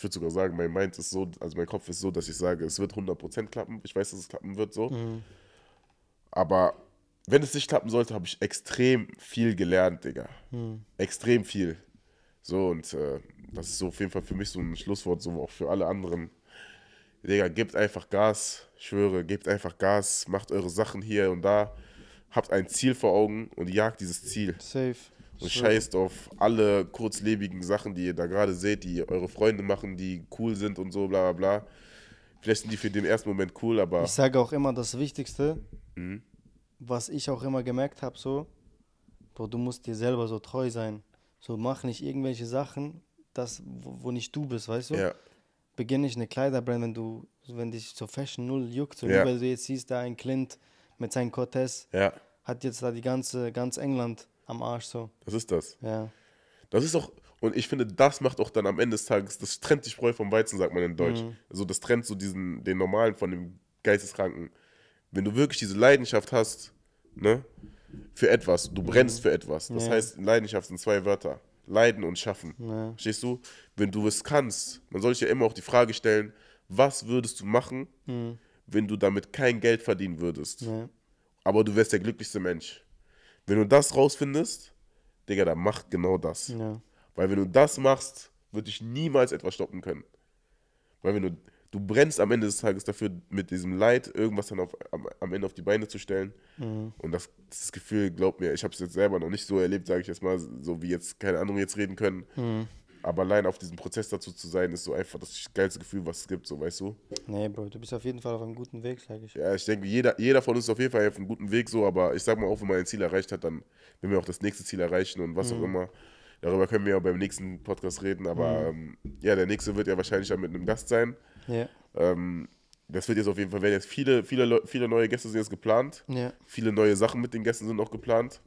ich würde sogar sagen, mein Mind ist so, also mein Kopf ist so, dass ich sage, es wird 100% klappen. Ich weiß, dass es klappen wird so. Mhm. Aber wenn es nicht klappen sollte, habe ich extrem viel gelernt, Digga. Mhm. Extrem viel. So, und äh, das ist so auf jeden Fall für mich so ein Schlusswort, so auch für alle anderen. Digga, gebt einfach Gas, ich schwöre, gebt einfach Gas, macht eure Sachen hier und da, habt ein Ziel vor Augen und jagt dieses Ziel. Safe und scheißt auf alle kurzlebigen Sachen, die ihr da gerade seht, die eure Freunde machen, die cool sind und so, bla bla bla. Vielleicht sind die für den ersten Moment cool, aber. Ich sage auch immer das Wichtigste, mhm. was ich auch immer gemerkt habe, so, Bro, du musst dir selber so treu sein. So, mach nicht irgendwelche Sachen, das, wo, wo nicht du bist, weißt du? Ja. Beginne nicht eine Kleiderbrand, wenn du, wenn dich zur Fashion null juckt, so ja. weil du jetzt siehst, da ein Clint mit seinem Cortez ja. hat jetzt da die ganze, ganz England am Arsch so. Das ist das. Ja. Das ist auch, und ich finde, das macht auch dann am Ende des Tages, das trennt die Spreu vom Weizen, sagt man in Deutsch. Mhm. Also das trennt so diesen, den normalen von dem Geisteskranken. Wenn du wirklich diese Leidenschaft hast, ne, für etwas, du brennst mhm. für etwas. Das ja. heißt, Leidenschaft sind zwei Wörter. Leiden und schaffen. Ja. Verstehst du? Wenn du es kannst, man soll sich ja immer auch die Frage stellen, was würdest du machen, mhm. wenn du damit kein Geld verdienen würdest? Ja. Aber du wärst der glücklichste Mensch. Wenn du das rausfindest, Digga, dann mach genau das. Ja. Weil wenn du das machst, wird dich niemals etwas stoppen können. Weil wenn du, du brennst am Ende des Tages dafür, mit diesem Leid irgendwas dann auf, am, am Ende auf die Beine zu stellen. Mhm. Und das, das Gefühl, glaub mir, ich habe es jetzt selber noch nicht so erlebt, sage ich jetzt mal, so wie jetzt keine anderen jetzt reden können. Mhm. Aber allein auf diesem Prozess dazu zu sein, ist so einfach das geilste Gefühl, was es gibt, so weißt du? Nee, Bro, du bist auf jeden Fall auf einem guten Weg, sag ich. Ja, ich denke, jeder, jeder von uns ist auf jeden Fall auf einem guten Weg, so, aber ich sag mal, auch wenn man ein Ziel erreicht hat, dann werden wir auch das nächste Ziel erreichen und was mhm. auch immer. Darüber können wir ja beim nächsten Podcast reden, aber mhm. ähm, ja, der nächste wird ja wahrscheinlich dann mit einem Gast sein. Ja. Ähm, das wird jetzt auf jeden Fall, werden jetzt viele, viele, viele neue Gäste sind jetzt geplant. Ja. Viele neue Sachen mit den Gästen sind auch geplant.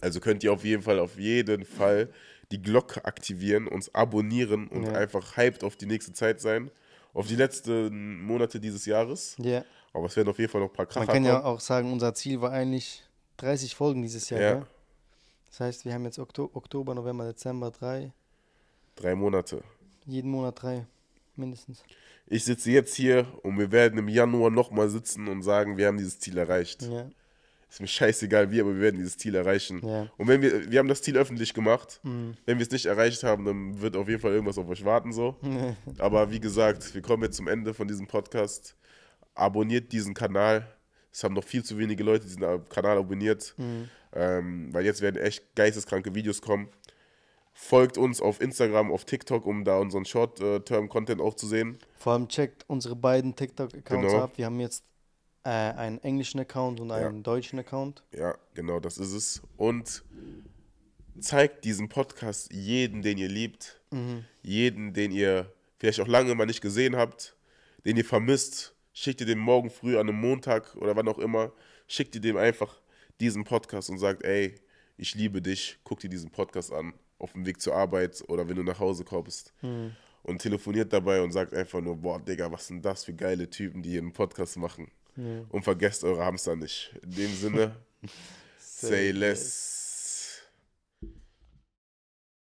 Also könnt ihr auf jeden Fall, auf jeden Fall die Glocke aktivieren, uns abonnieren und ja. einfach hyped auf die nächste Zeit sein. Auf die letzten Monate dieses Jahres. Ja. Aber es werden auf jeden Fall noch ein paar Kracher Man kann ja auch sagen, unser Ziel war eigentlich 30 Folgen dieses Jahr. Ja. Ne? Das heißt, wir haben jetzt Oktober, November, Dezember drei. Drei Monate. Jeden Monat drei, mindestens. Ich sitze jetzt hier und wir werden im Januar nochmal sitzen und sagen, wir haben dieses Ziel erreicht. Ja ist mir scheißegal wie, aber wir werden dieses Ziel erreichen. Ja. Und wenn wir, wir haben das Ziel öffentlich gemacht. Mhm. Wenn wir es nicht erreicht haben, dann wird auf jeden Fall irgendwas auf euch warten so. *laughs* aber wie gesagt, wir kommen jetzt zum Ende von diesem Podcast. Abonniert diesen Kanal. Es haben noch viel zu wenige Leute diesen Kanal abonniert, mhm. ähm, weil jetzt werden echt geisteskranke Videos kommen. Folgt uns auf Instagram, auf TikTok, um da unseren Short-Term-Content äh, auch zu sehen. Vor allem checkt unsere beiden TikTok-Accounts genau. ab. Wir haben jetzt äh, einen englischen Account und einen ja. deutschen Account. Ja, genau, das ist es. Und zeigt diesen Podcast jeden, den ihr liebt, mhm. jeden, den ihr vielleicht auch lange mal nicht gesehen habt, den ihr vermisst. Schickt ihr dem morgen früh an einem Montag oder wann auch immer, schickt ihr dem einfach diesen Podcast und sagt, ey, ich liebe dich, guck dir diesen Podcast an, auf dem Weg zur Arbeit oder wenn du nach Hause kommst. Mhm und telefoniert dabei und sagt einfach nur, boah, Digga, was sind das für geile Typen, die hier einen Podcast machen. Ja. Und vergesst eure Hamster nicht. In dem Sinne, *laughs* say less.